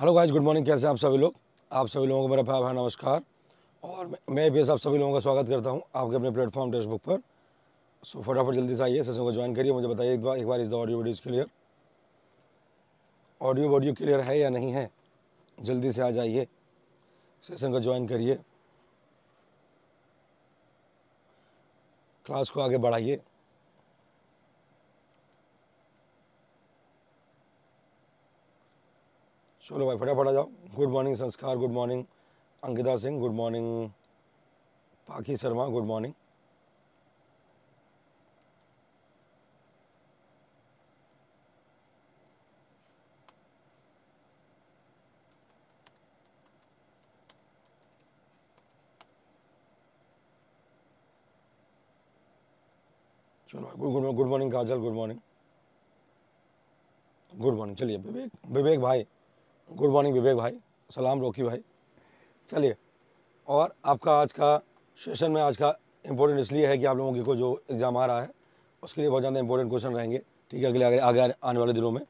Hello guys good morning कैसे आप सभी लोग आप सभी लोगों को मेरा प्यार भाई नमस्कार और मैं भी आप सभी लोगों का स्वागत करता हूं आपके अपने प्लेटफॉर्म टेस्टबुक पर सो फटाफट जल्दी से आइए सेशन को ज्वाइन करिए मुझे बताइए एक बार एक बार इस audio videos clear audio video clear है या नहीं है जल्दी से आ जाइए सेशन को ज्वाइन करिए क्लास को आगे बढ़ाइए चलो भाई फटाफट आ जाओ good morning Sanskar good morning Ankita Singh good morning पाकि शर्मा गुड मॉर्निंग चलो good good morning Kajal good morning good morning चलिए विवेक विवेक भाई गुड मॉर्निंग विवेक भाई सलाम रोकी भाई चलिए और आपका आज का सेशन में आज का इम्पोर्टेंट इसलिए है कि आप लोगों के जो एग्ज़ाम आ रहा है उसके लिए बहुत ज़्यादा इंपॉर्टेंट क्वेश्चन रहेंगे ठीक है अगले आगे आगे आने वाले दिनों में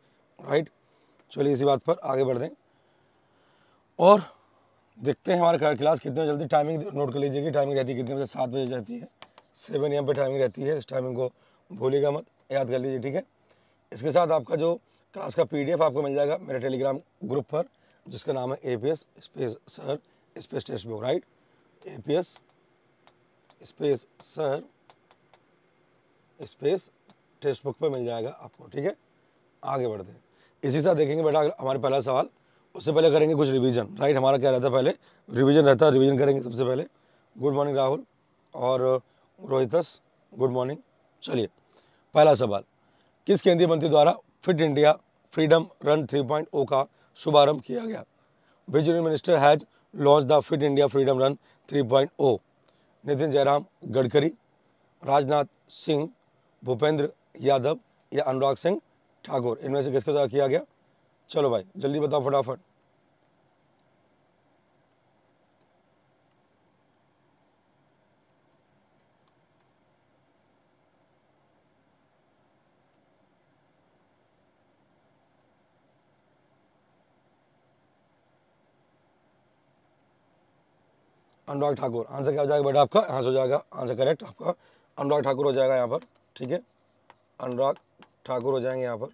राइट चलिए इसी बात पर आगे बढ़ दें और देखते हैं हमारे क्लास कितने जल्दी टाइमिंग नोट कर लीजिए कि टाइमिंग रहती है कितने बजे सात बजे रहती है सेवन एम पे टाइमिंग रहती है इस टाइमिंग को भूलिएगा मत याद कर लीजिए ठीक है इसके साथ आपका जो क्लास का पीडीएफ आपको मिल जाएगा मेरे टेलीग्राम ग्रुप पर जिसका नाम है A space sir space test book right A space sir space test book पर मिल जाएगा आपको ठीक है आगे बढ़ते हैं इसी साथ देखेंगे बेटा हमारे पहला सवाल उससे पहले करेंगे कुछ रिवीजन राइट हमारा क्या रहता है पहले रिवीजन रहता है रिवीजन करेंगे सबसे पहले गुड मॉर्निंग राहुल और रोहितस गुड मॉर्निंग चलिए पहला सवाल किस केंद्रीय मंत्री द्वारा फिट इंडिया फ्रीडम रन 3.0 का शुभारंभ किया गया विज minister has launched the Fit India Freedom Run 3.0 Nitin Jairam Gadkari Rajnath Singh Bhupender Yadav या अनुराग सिंह ठाकुर इनमें से किसके द्वारा किया गया चलो भाई जल्दी बताओ फटाफट अनुराग ठाकुर आंसर क्या हो जाएगा बेटा आपका यहाँ से हो जाएगा आंसर करेक्ट आपका अनुराग ठाकुर हो जाएगा यहाँ पर ठीक है अनुराग ठाकुर हो जाएंगे यहाँ पर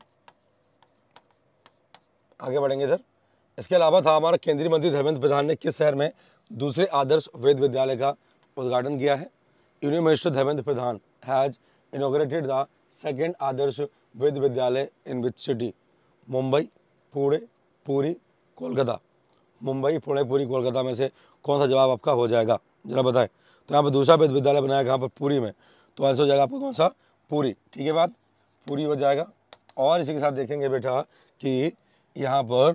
आगे बढ़ेंगे इधर इसके अलावा था हमारा केंद्रीय मंत्री धर्मेंद्र प्रधान ने किस शहर में दूसरे आदर्श वेद विद्यालय का उद्घाटन किया है union minister Dharmendra Pradhan has inaugurated the second Adarsh Ved Vidyalaya in which city Mumbai Pune Puri Kolkata Mumbai Pune Puri Kolkata में से कौन सा जवाब आपका हो जाएगा जरा बताएं तो यहाँ पर दूसरा विश्वविद्यालय बनाया कहाँ पर पूरी में तो आंसर हो जाएगा आपका कौन सा पूरी ठीक है बात पूरी हो जाएगा और इसी के साथ देखेंगे बेटा कि यहाँ पर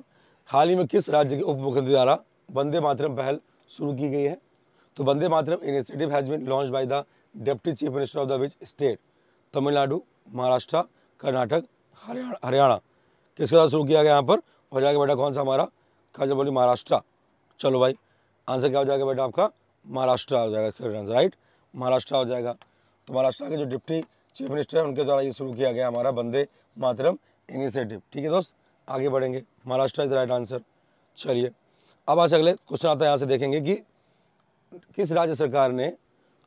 हाल ही में किस राज्य के उप मुख्यमंत्री द्वारा वंदे मातरम पहल शुरू की गई है तो Vande Mataram initiative has been launch by the deputy chief minister of the which state Tamil Nadu Maharashtra Karnataka Haryana Haryana किसके साथ शुरू किया गया यहाँ पर हो जाएगा बेटा कौन सा हमारा कहा बोली महाराष्ट्र चलो भाई आंसर क्या हो जाएगा बेटा आपका महाराष्ट्र हो जाएगा इसका आंसर राइट महाराष्ट्र हो जाएगा तो महाराष्ट्र के जो डिप्टी चीफ मिनिस्टर है उनके द्वारा ये शुरू किया गया हमारा बंदे मातरम इनिशिएटिव ठीक है दोस्त आगे बढ़ेंगे महाराष्ट्र इज राइट आंसर चलिए अब आज अगले क्वेश्चन आता है यहाँ से देखेंगे कि किस राज्य सरकार ने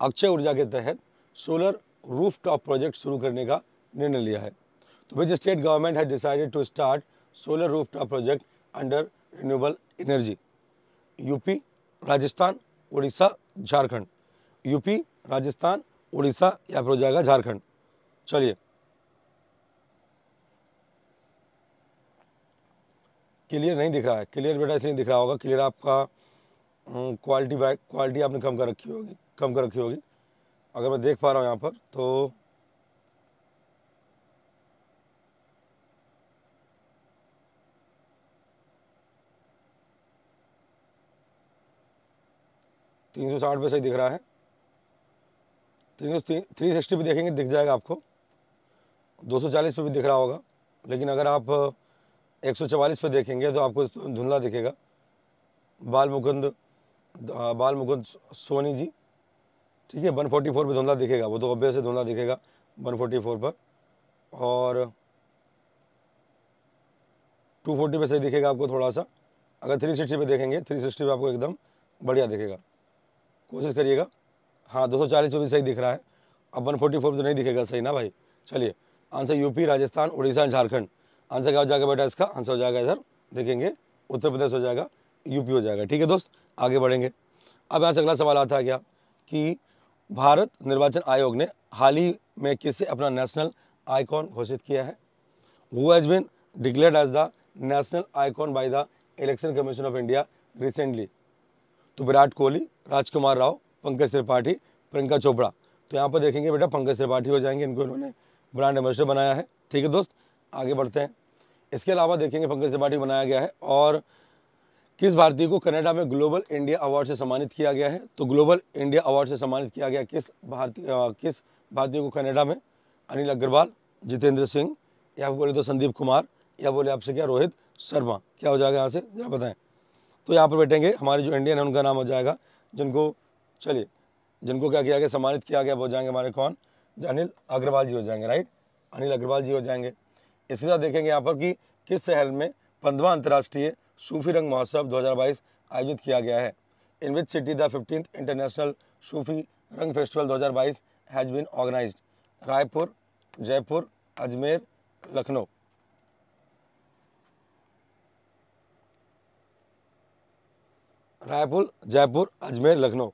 अक्षय ऊर्जा के तहत सोलर रूफ टॉप प्रोजेक्ट शुरू करने का निर्णय लिया है तो which state government has decided to start solar roof top project under renewable energy UP Rajasthan Orissa Jharkhand UP Rajasthan Orissa या फिर हो जाएगा झारखंड चलिए क्लियर नहीं दिख रहा है क्लियर बेटा इसलिए दिख रहा होगा क्लियर आपका क्वालिटी हम्म, क्वालिटी आपने कम कर रखी होगी कम कर रखी होगी अगर मैं देख पा रहा हूँ यहाँ पर तो तीन सौ साठ पे सही दिख रहा है तीन सौ थ्री सिक्सटी पर देखेंगे दिख जाएगा आपको दो सौ चालीस पर भी दिख रहा होगा लेकिन अगर आप एक सौ चवालीस पर देखेंगे तो आपको धुंधला दिखेगा बाल मुकुंद बाल मुकुंद सोनी जी ठीक है वन फोर्टी फोर पर धुंधला दिखेगा वो तो से धुंधला दिखेगा वन फोर्टी फोर पर और टू फोर्टी पर सही दिखेगा आपको थोड़ा सा अगर थ्री सिक्सटी पर देखेंगे थ्री सिक्सटी पर आपको एकदम बढ़िया दिखेगा कोशिश करिएगा हाँ दो सौ चालीस भी सही दिख रहा है अब वन फोर्टी फोर तो नहीं दिखेगा सही ना भाई चलिए answer UP Rajasthan Orissa and Jharkhand answer क्या हो जाएगा बेटा इसका आंसर हो जाएगा इधर देखेंगे उत्तर प्रदेश हो जाएगा यूपी हो जाएगा ठीक है दोस्त आगे बढ़ेंगे अब यहाँ से अगला सवाल आता है क्या कि भारत निर्वाचन आयोग ने हाल ही में किसे अपना नेशनल आइकॉन घोषित किया है वो has been declared as the national icon by the election commission of India recently तो विराट कोहली राजकुमार राव पंकज त्रिपाठी प्रियंका चोपड़ा तो यहाँ पर देखेंगे बेटा पंकज त्रिपाठी हो जाएंगे इनको इन्होंने ब्रांड एम्बेसडर बनाया है ठीक है दोस्त आगे बढ़ते हैं इसके अलावा देखेंगे पंकज त्रिपाठी बनाया गया है और किस भारतीय को कनाडा में ग्लोबल इंडिया अवार्ड से सम्मानित किया गया है तो ग्लोबल इंडिया अवार्ड से सम्मानित किया गया किस भारतीय किस भारतीय को कनाडा में अनिल अग्रवाल जितेंद्र सिंह या बोले तो संदीप कुमार या बोले आपसे क्या रोहित शर्मा क्या हो जाएगा यहाँ से जरा बताएं तो यहाँ पर बैठेंगे हमारे जो इंडियन है उनका नाम हो जाएगा जिनको चलिए जिनको क्या किया गया सम्मानित किया गया हो जाएंगे हमारे कौन अनिल अग्रवाल जी हो जाएंगे राइट अनिल अग्रवाल जी हो जाएंगे इसके साथ देखेंगे यहाँ पर कि किस शहर में पंद्रवा अंतर्राष्ट्रीय सूफी रंग महोत्सव 2022 आयोजित किया गया है in which city the fifty international Sufi Rang festival 2022 has been organised Raipur Jaipur Ajmer Lucknow Raipur Jaipur Ajmer Lucknow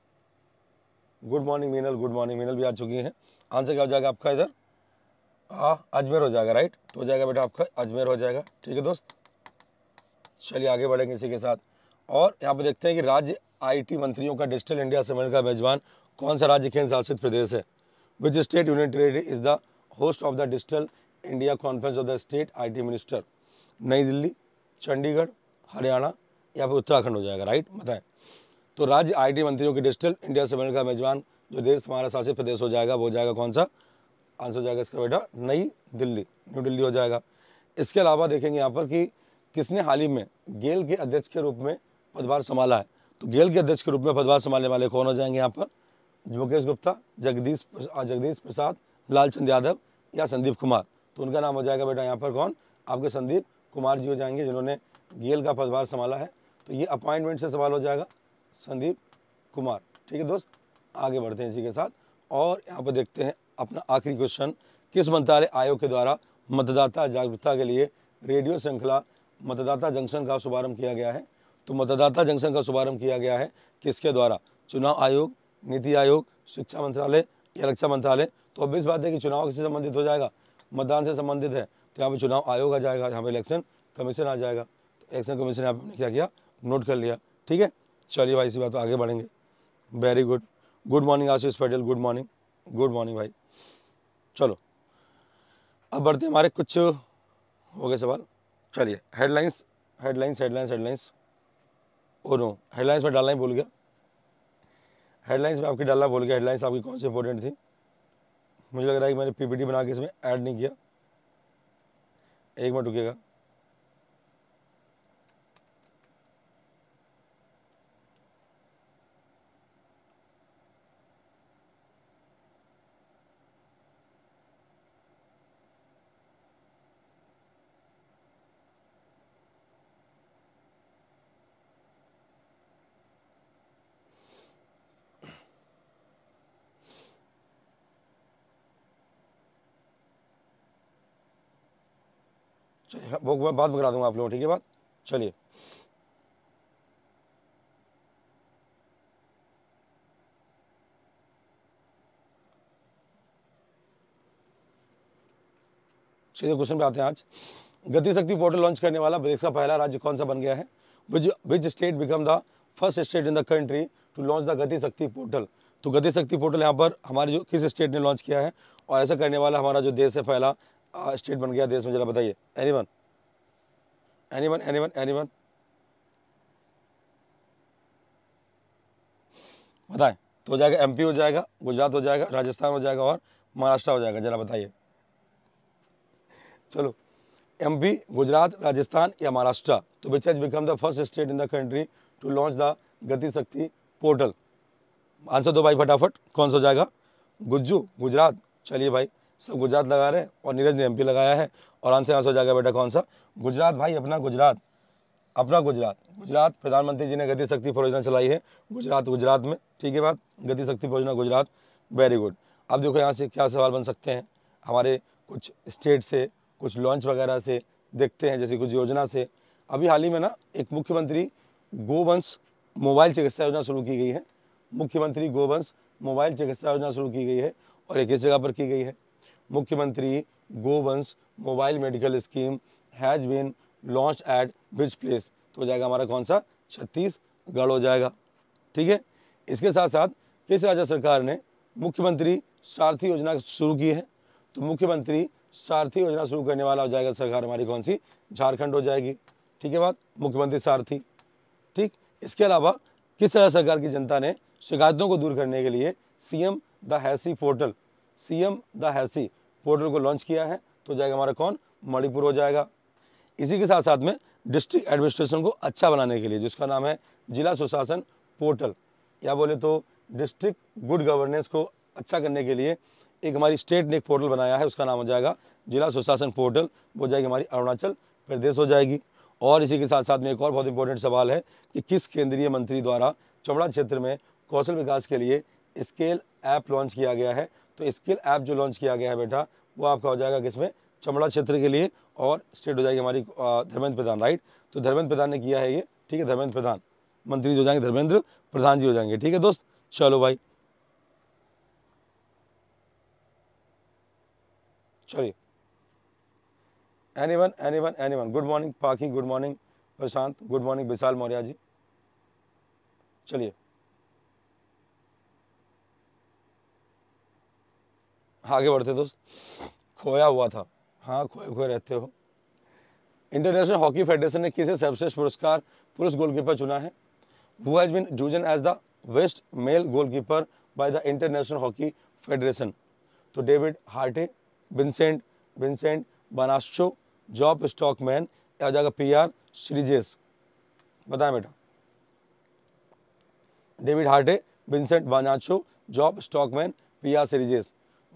good morning Meenal good morning Meenal भी आ चुकी हैं आंसर क्या हो जाएगा आपका इधर हाँ अजमेर हो जाएगा राइट तो हो जाएगा बेटा आपका अजमेर हो जाएगा ठीक है दोस्त चलिए आगे बढ़ेंगे इसी के साथ और यहाँ पर देखते हैं कि राज्य आईटी मंत्रियों का डिजिटल इंडिया सम्मेलन का मेजबान कौन सा राज्य केंद्र शासित प्रदेश है which state union territory is the host of the digital India conference of the state I minister Nai Delhi Chandigarh Haryana या फिर उत्तराखंड हो जाएगा राइट बताएं तो राज्य आईटी मंत्रियों की डिजिटल इंडिया सम्मेलन का मेजबान जो देश हमारा शासित प्रदेश हो जाएगा वो हो जाएगा कौन सा आंसर हो जाएगा इसका बेटा नई दिल्ली न्यू दिल्ली हो जाएगा इसके अलावा देखेंगे यहाँ पर कि किसने हाल ही में गेल के अध्यक्ष के रूप में पदभार संभाला है तो गेल के अध्यक्ष के रूप में पदभार संभालने वाले कौन हो जाएंगे यहाँ पर मुकेश गुप्ता जगदीश जगदीश प्रसाद लालचंद यादव या संदीप कुमार तो उनका नाम हो जाएगा बेटा यहाँ पर कौन आपके संदीप कुमार जी हो जाएंगे जिन्होंने गेल का पदभार संभाला है तो ये अपॉइंटमेंट से सवाल हो जाएगा संदीप कुमार ठीक है दोस्त आगे बढ़ते हैं इसी के साथ और यहाँ पर देखते हैं अपना आखिरी क्वेश्चन किस मंत्रालय आयोग के द्वारा मतदाता जागरूकता के लिए रेडियो श्रृंखला मतदाता जंक्शन का शुभारंभ किया गया है तो मतदाता जंक्शन का शुभारंभ किया गया है किसके द्वारा चुनाव आयोग नीति आयोग शिक्षा मंत्रालय या रक्षा मंत्रालय तो अब इस बात है कि चुनाव किससे संबंधित हो जाएगा मतदान से संबंधित है तो यहाँ पर चुनाव आयोग आ जाएगा यहाँ पर इलेक्शन कमीशन आ जाएगा तो इलेक्शन कमीशन ने क्या किया नोट कर लिया ठीक है चलिए भाई इसी बात पर आगे बढ़ेंगे very good good morning Ashish Patel good morning good morning भाई चलो अब बढ़ते हमारे कुछ हो गए सवाल चलिए headlines headlines headlines headlines oh no headlines में डालना ही भूल गया हेडलाइंस में आपकी डालना भूल गया हेडलाइंस आपकी कौन सी इंपॉर्टेंट थी मुझे लग रहा है कि मैंने पीपीटी बना के इसमें ऐड नहीं किया एक मिनट रुकेगा वो मैं बात बकरा दूंगा आप लोगों ठीक है बात चलिए सीधे क्वेश्चन पे आते हैं आज गति शक्ति पोर्टल लॉन्च करने वाला देश का पहला राज्य कौन सा बन गया है which which state become the first state in the country to launch the Gati Shakti portal तो गति शक्ति पोर्टल यहाँ पर हमारे जो किस स्टेट ने लॉन्च किया है और ऐसा करने वाला हमारा जो देश है पहला स्टेट बन गया देश में जरा बताइए एनी Anyone, anyone, anyone? बताएं तो हो जाएगा एमपी हो जाएगा गुजरात हो जाएगा राजस्थान हो जाएगा और महाराष्ट्र हो जाएगा जरा बताइए चलो एमपी गुजरात राजस्थान या महाराष्ट्र तो which has become the first state in the country to launch the Gati Shakti portal answer दो भाई फटाफट कौन सा हो जाएगा गुज्जू गुजरात चलिए भाई सब गुजरात लगा रहे हैं और नीरज ने एमपी लगाया है और आंसर आंसर हो जाएगा बेटा कौन सा गुजरात भाई अपना गुजरात अपना गुजरात गुजरात प्रधानमंत्री जी ने गति शक्ति परियोजना चलाई है गुजरात गुजरात में ठीक है बात गति शक्ति परियोजना गुजरात वेरी गुड अब देखो यहाँ से क्या सवाल बन सकते हैं हमारे कुछ स्टेट से कुछ लॉन्च वगैरह से देखते हैं जैसे कुछ योजना से अभी हाल ही में ना एक मुख्यमंत्री गोवंश मोबाइल चिकित्सा योजना शुरू की गई है मुख्यमंत्री गोवंश मोबाइल चिकित्सा योजना शुरू की गई है और एक इस जगह पर की गई है Mukhyamantri Govansh mobile medical scheme has been launch at which place तो हो जाएगा हमारा कौन सा छत्तीसगढ़ हो जाएगा ठीक है इसके साथ साथ किस राज्य सरकार ने मुख्यमंत्री सारथी योजना शुरू की है तो मुख्यमंत्री सारथी योजना शुरू करने वाला हो जाएगा सरकार हमारी कौन सी झारखंड हो जाएगी ठीक है बात मुख्यमंत्री सारथी ठीक इसके अलावा किस राज्य सरकार की जनता ने शिकायतों को दूर करने के लिए सीएम द हैसी पोर्टल सीएम द हैसी पोर्टल को लॉन्च किया है तो जाएगा हमारा कौन मणिपुर हो जाएगा इसी के साथ साथ में डिस्ट्रिक्ट एडमिनिस्ट्रेशन को अच्छा बनाने के लिए जिसका नाम है जिला सुशासन पोर्टल या बोले तो डिस्ट्रिक्ट गुड गवर्नेंस को अच्छा करने के लिए एक हमारी स्टेट ने एक पोर्टल बनाया है उसका नाम हो जाएगा जिला सुशासन पोर्टल वो जाएगी हमारी अरुणाचल प्रदेश हो जाएगी और इसी के साथ साथ में एक और बहुत इंपॉर्टेंट सवाल है कि किस केंद्रीय मंत्री द्वारा चौड़ा क्षेत्र में कौशल विकास के लिए स्केल ऐप लॉन्च किया गया है तो स्किल ऐप जो लॉन्च किया गया है बेटा वो आपका हो जाएगा किसमें चमड़ा क्षेत्र के लिए और स्टेट हो जाएगी हमारी धर्मेंद्र प्रधान राइट तो धर्मेंद्र प्रधान ने किया है ये ठीक है धर्मेंद्र प्रधान मंत्री जी हो जाएंगे धर्मेंद्र प्रधान जी हो जाएंगे ठीक है दोस्त चलो भाई चलिए any one any one any one good morning Pakhi good morning Prashant good morning Vishal Maurya ji चलिए आगे बढ़ते दोस्त खोया हुआ था हाँ खोए खोए रहते हो इंटरनेशनल हॉकी फेडरेशन ने किसे सर्वश्रेष्ठ पुरस्कार पुरुष गोलकीपर चुना है who has been chosen as the best male goalkeeper by the international hockey federation तो डेविड हार्टे विंसेंट विंसेंट बनाशो जॉब स्टॉकमैन या जाएगा पी आर श्रीजेस बताएं बेटा David Harte Vincent Vanasch Jaap Stockmann P R Sreejesh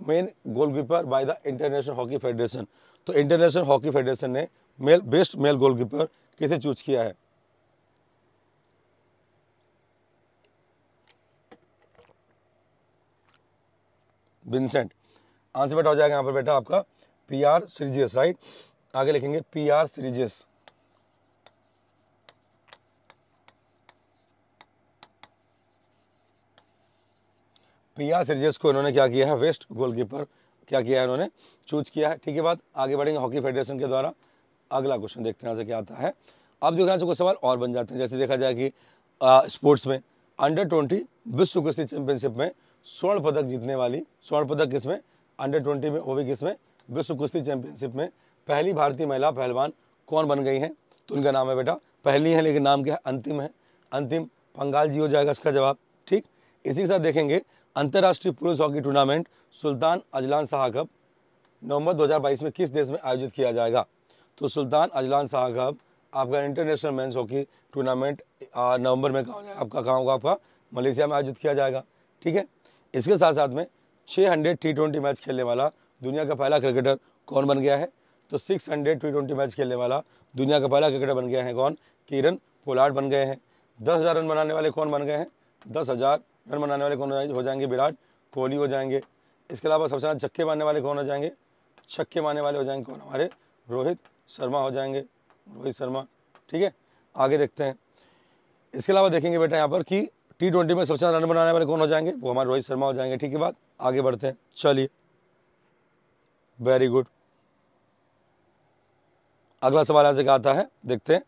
men goalkeeper by the international hockey federation तो international hockey federation ने male best male goalkeeper किसे choose किया है विंसेंट आंसर बेटा हो जाएगा यहाँ पर बेटा आपका पी आर राइट आगे लिखेंगे पी आर पिया सिर्जेस को इन्होंने क्या किया है वेस्ट गोलकीपर क्या किया है इन्होंने चूज किया है ठीक है बात आगे बढ़ेंगे हॉकी फेडरेशन के द्वारा अगला क्वेश्चन देखते हैं यहाँ से क्या आता है अब जो यहाँ से कुछ सवाल और बन जाते हैं जैसे देखा जाए कि स्पोर्ट्स में अंडर ट्वेंटी विश्व कुश्ती चैंपियनशिप में स्वर्ण पदक जीतने वाली स्वर्ण पदक किस में अंडर ट्वेंटी में वो भी किसमें विश्व कुश्ती चैंपियनशिप में पहली भारतीय महिला पहलवान कौन बन गई हैं तो उनका नाम है बेटा पहली है लेकिन नाम क्या है अंतिम है अंतिम पंगाल जी हो जाएगा इसका जवाब ठीक इसी के साथ देखेंगे अंतर्राष्ट्रीय पुरुष hockey tournament Sultan Azlan Shah cup नवंबर 2022 में किस देश में आयोजित किया जाएगा तो सुल्तान अजलान शाह कप आपका इंटरनेशनल मेंस हॉकी टूर्नामेंट नवंबर में कहाँ जाएगा आपका कहाँ होगा आपका मलेशिया में आयोजित किया जाएगा ठीक है इसके साथ साथ में छः हंड्रेड टी ट्वेंटी मैच खेलने वाला दुनिया का पहला क्रिकेटर कौन बन गया है तो six hundred T twenty match खेलने वाला दुनिया का पहला क्रिकेटर बन गया है कौन किरण पोलार्ड बन गए हैं दस हज़ार रन बनाने वाले कौन बन गए हैं दस हज़ार रन बनाने वाले कौन हो जाएंगे विराट कोहली हो जाएंगे इसके अलावा सबसे ज़्यादा छक्के मारने वाले कौन हो जाएंगे छक्के मारने वाले हो जाएंगे कौन हमारे रोहित शर्मा हो जाएंगे रोहित शर्मा ठीक है आगे देखते हैं इसके अलावा देखेंगे बेटा यहाँ पर कि टी ट्वेंटी में सबसे ज़्यादा रन बनाने वाले कौन हो जाएंगे वो हमारे रोहित शर्मा हो जाएंगे ठीक है बात आगे बढ़ते हैं चलिए वेरी गुड अगला सवाल यहाँ से आता है देखते हैं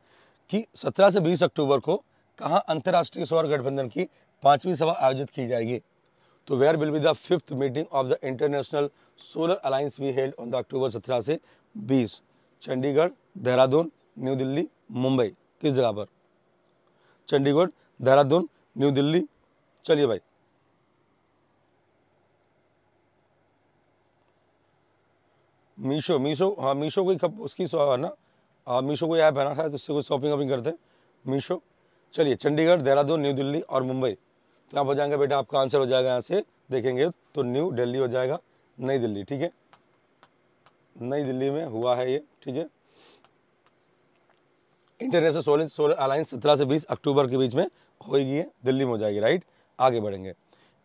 कि 17 से 20 अक्टूबर को कहाँ अंतर्राष्ट्रीय सौर गठबंधन की पाँचवीं सभा आयोजित की जाएगी तो where will be the fifth meeting of the international solar alliance be held on the October सत्रह से बीस चंडीगढ़ देहरादून न्यू दिल्ली मुंबई किस जगह पर चंडीगढ़ देहरादून न्यू दिल्ली चलिए भाई मीशो मीशो हाँ मीशो कोई कब उसकी है ना हाँ मीशो कोई ऐप है ना शायद उससे कोई शॉपिंग वॉपिंग करते हैं मीशो चलिए चंडीगढ़ देहरादून न्यू दिल्ली और मुंबई तो आप हो जाएंगे बेटा आपका आंसर हो जाएगा यहाँ से देखेंगे तो न्यू दिल्ली हो जाएगा नई दिल्ली ठीक है नई दिल्ली में हुआ है ये ठीक है इंटरनेशनल सोलर सोलर अलायंस सत्रह से बीस अक्टूबर के बीच में होगी है दिल्ली में हो जाएगी राइट आगे बढ़ेंगे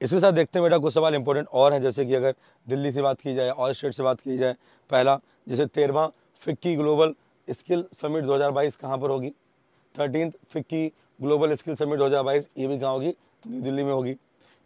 इसके साथ देखते हैं बेटा कुछ सवाल इंपॉर्टेंट और हैं जैसे कि अगर दिल्ली से बात की जाए और स्टेट से बात की जाए पहला जैसे तेरहवा फिक्की ग्लोबल स्किल समिट 2022 कहां पर होगी thirteen FICCI global skill summit 2022 ये भी कहाँ होगी न्यू दिल्ली में होगी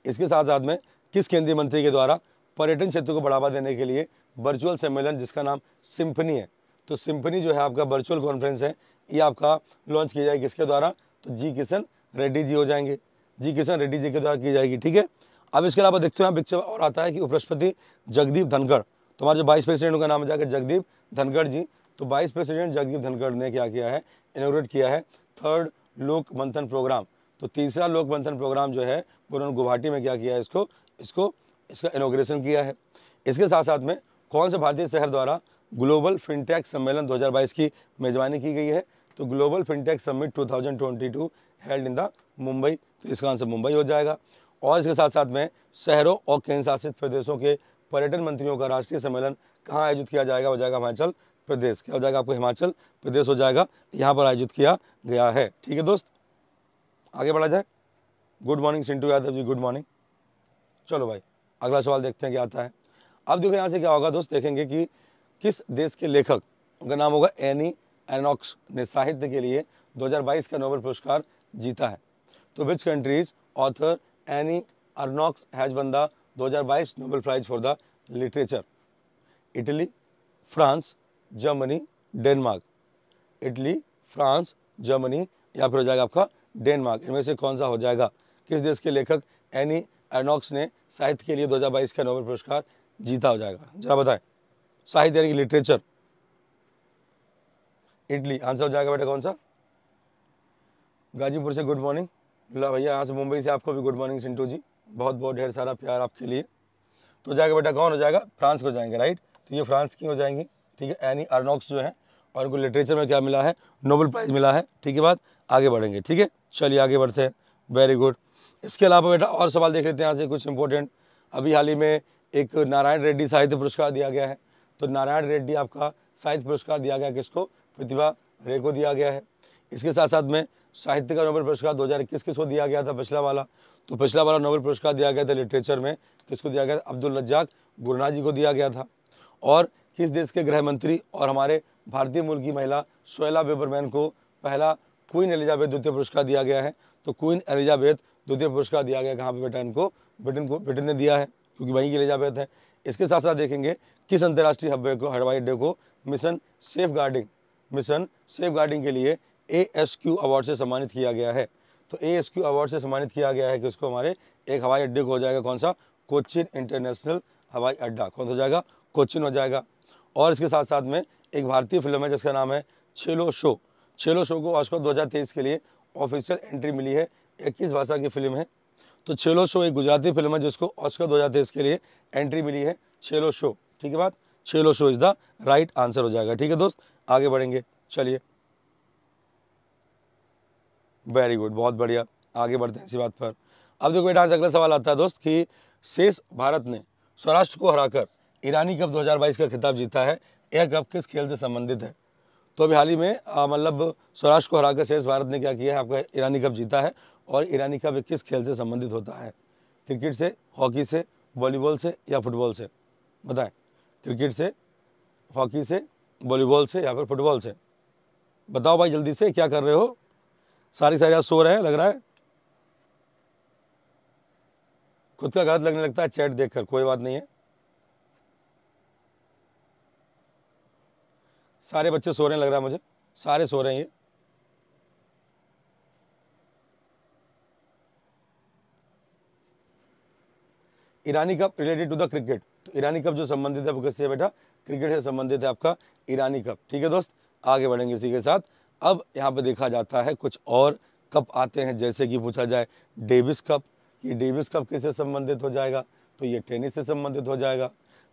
इसके साथ साथ में किस केंद्रीय मंत्री के द्वारा पर्यटन क्षेत्र को बढ़ावा देने के लिए वर्चुअल सम्मेलन जिसका नाम सिम्फनी है तो सिम्फनी जो है आपका वर्चुअल कॉन्फ्रेंस है ये आपका लॉन्च किया जाएगा किसके द्वारा तो जी किशन रेड्डी जी हो जाएंगे जी किशन रेड्डी जी के द्वारा की जाएगी ठीक है अब इसके अलावा देखते हैं पिक्चर और आता है कि उपराष्ट्रपति जगदीप धनखड़ तो हमारे जो वाइस प्रेसिडेंट उनका नाम जाकर जगदीप धनखड़ जी तो वाइस प्रेसिडेंट जगदीप धनखड़ ने क्या किया है इनोग्रेट किया है थर्ड लोक मंथन प्रोग्राम तो तीसरा लोक मंथन प्रोग्राम जो है उन्होंने गुवाहाटी में क्या किया है इसको इसको इसका इनोग्रेशन किया है इसके साथ साथ में कौन से भारतीय शहर द्वारा ग्लोबल फिनटेक सम्मेलन 2022 की मेजबानी की गई है तो global fintech summit 2022 held in the Mumbai तो इसका आंसर मुंबई हो जाएगा और इसके साथ साथ में शहरों और केंद्र शासित प्रदेशों के पर्यटन मंत्रियों का राष्ट्रीय सम्मेलन कहाँ आयोजित किया जाएगा हो जाएगा हिमाचल प्रदेश क्या हो जाएगा आपको हिमाचल प्रदेश हो जाएगा यहाँ पर आयोजित किया गया है ठीक है दोस्त आगे बढ़ा जाए good morning Sintu Yadav ji good morning चलो भाई अगला सवाल देखते हैं क्या आता है अब देखो यहाँ से क्या होगा दोस्त देखेंगे कि किस देश के लेखक उनका नाम होगा एनी एनॉक्स ने साहित्य के लिए 2022 का नोबेल पुरस्कार जीता है तो which country's author Annie Ernaux has won the 2022 Nobel prize for the literature Italy France Germany Denmark Italy France Germany या फिर हो जाएगा आपका डेनमार्क इनमें से कौन सा हो जाएगा किस देश के लेखक एनी एनॉक्स ने साहित्य के लिए 2022 का नोबेल पुरस्कार जीता हो जाएगा जरा बताएं साहित्य यानी कि लिटरेचर इटली आंसर हो जाएगा बेटा कौन सा गाजीपुर से गुड मॉर्निंग ला भैया यहाँ से मुंबई से आपको भी गुड मॉर्निंग सिंटू जी बहुत बहुत ढेर सारा प्यार आपके लिए तो जाएगा बेटा कौन हो जाएगा फ्रांस को जाएंगे राइट तो ये फ्रांस की हो जाएंगी ठीक है एनी अर्नॉक्स जो है और उनको लिटरेचर में क्या मिला है नोबल प्राइज़ मिला है ठीक है बात आगे बढ़ेंगे ठीक है चलिए आगे बढ़ते हैं वेरी गुड इसके अलावा बेटा और सवाल देख लेते हैं यहाँ से कुछ इंपॉर्टेंट अभी हाल ही में एक नारायण रेड्डी साहित्य पुरस्कार दिया गया है तो नारायण रेड्डी आपका साहित्य पुरस्कार दिया गया किसको प्रतिभा रे को दिया गया है इसके साथ साथ में साहित्य का नोबल पुरस्कार 2021 किसको दिया गया था पिछला वाला तो पिछला वाला नोबल पुरस्कार दिया गया था लिटरेचर में किसको दिया गया था अब्दुल रज्जाक गुरना जी को दिया गया था और किस देश के गृह मंत्री और हमारे भारतीय मूल की महिला शोला बेबरमैन को पहला क्वीन एलिजाबेथ द्वितीय पुरस्कार दिया गया है तो क्वीन एलिजाबेथ द्वितीय पुरस्कार दिया गया कहाँ पर बेटा इनको ब्रिटेन को ब्रिटेन ने दिया है क्योंकि वहीं की एलिजाबेथ है इसके साथ साथ देखेंगे किस अंतर्राष्ट्रीय हब्बे को हवाई अड्डे को mission safeguarding mission safeguarding के लिए ए एस क्यू अवार्ड से सम्मानित किया गया है तो ए एस क्यू अवार्ड से सम्मानित किया गया है कि उसको हमारे एक हवाई अड्डे को हो जाएगा कौन सा कोचिन इंटरनेशनल हवाई अड्डा कौन सा हो जाएगा कोचिन हो जाएगा और इसके साथ साथ में एक भारतीय फिल्म है जिसका नाम है छेलो शो छेलो शो को ऑस्कर 2023 के लिए ऑफिशियल एंट्री मिली है इक्कीस भाषा की फिल्म है तो छेलो शो एक गुजराती फिल्म है जिसको ऑस्कर 2023 के लिए एंट्री मिली है छेलो शो ठीक है बात Chhello Show is the right answer हो जाएगा ठीक है दोस्त आगे बढ़ेंगे चलिए वेरी गुड बहुत बढ़िया आगे बढ़ते हैं इसी बात पर अब देखो बेटा अगला सवाल आता है दोस्त कि शेष भारत ने सौराष्ट्र को हराकर ईरानी कप 2022 का खिताब जीता है यह कप किस खेल से संबंधित है तो अभी हाल ही में मतलब स्वराष्ट्र को हराकर शेष भारत ने क्या किया है आपका ईरानी कप जीता है और ईरानी कप किस खेल से संबंधित होता है क्रिकेट से हॉकी से वॉलीबॉल से या फुटबॉल से बताएं क्रिकेट से हॉकी से वॉलीबॉल से या फिर फुटबॉल से बताओ भाई जल्दी से क्या कर रहे हो सारी सारी आज सो रहे हैं लग रहा है खुद का गलत लगने लगता है चैट देखकर कोई बात नहीं है सारे बच्चे सो रहे हैं लग रहा है मुझे सारे सो रहे हैं ये Irani cup related to the cricket तो ईरानी कप जो संबंधित है वो किससे बेटा क्रिकेट से संबंधित है आपका ईरानी कप ठीक है दोस्त आगे बढ़ेंगे इसी के साथ अब यहाँ पे देखा जाता है कुछ और कप आते हैं जैसे कि पूछा जाए डेविस कप ये डेविस कप किससे संबंधित हो जाएगा तो ये टेनिस से संबंधित हो जाएगा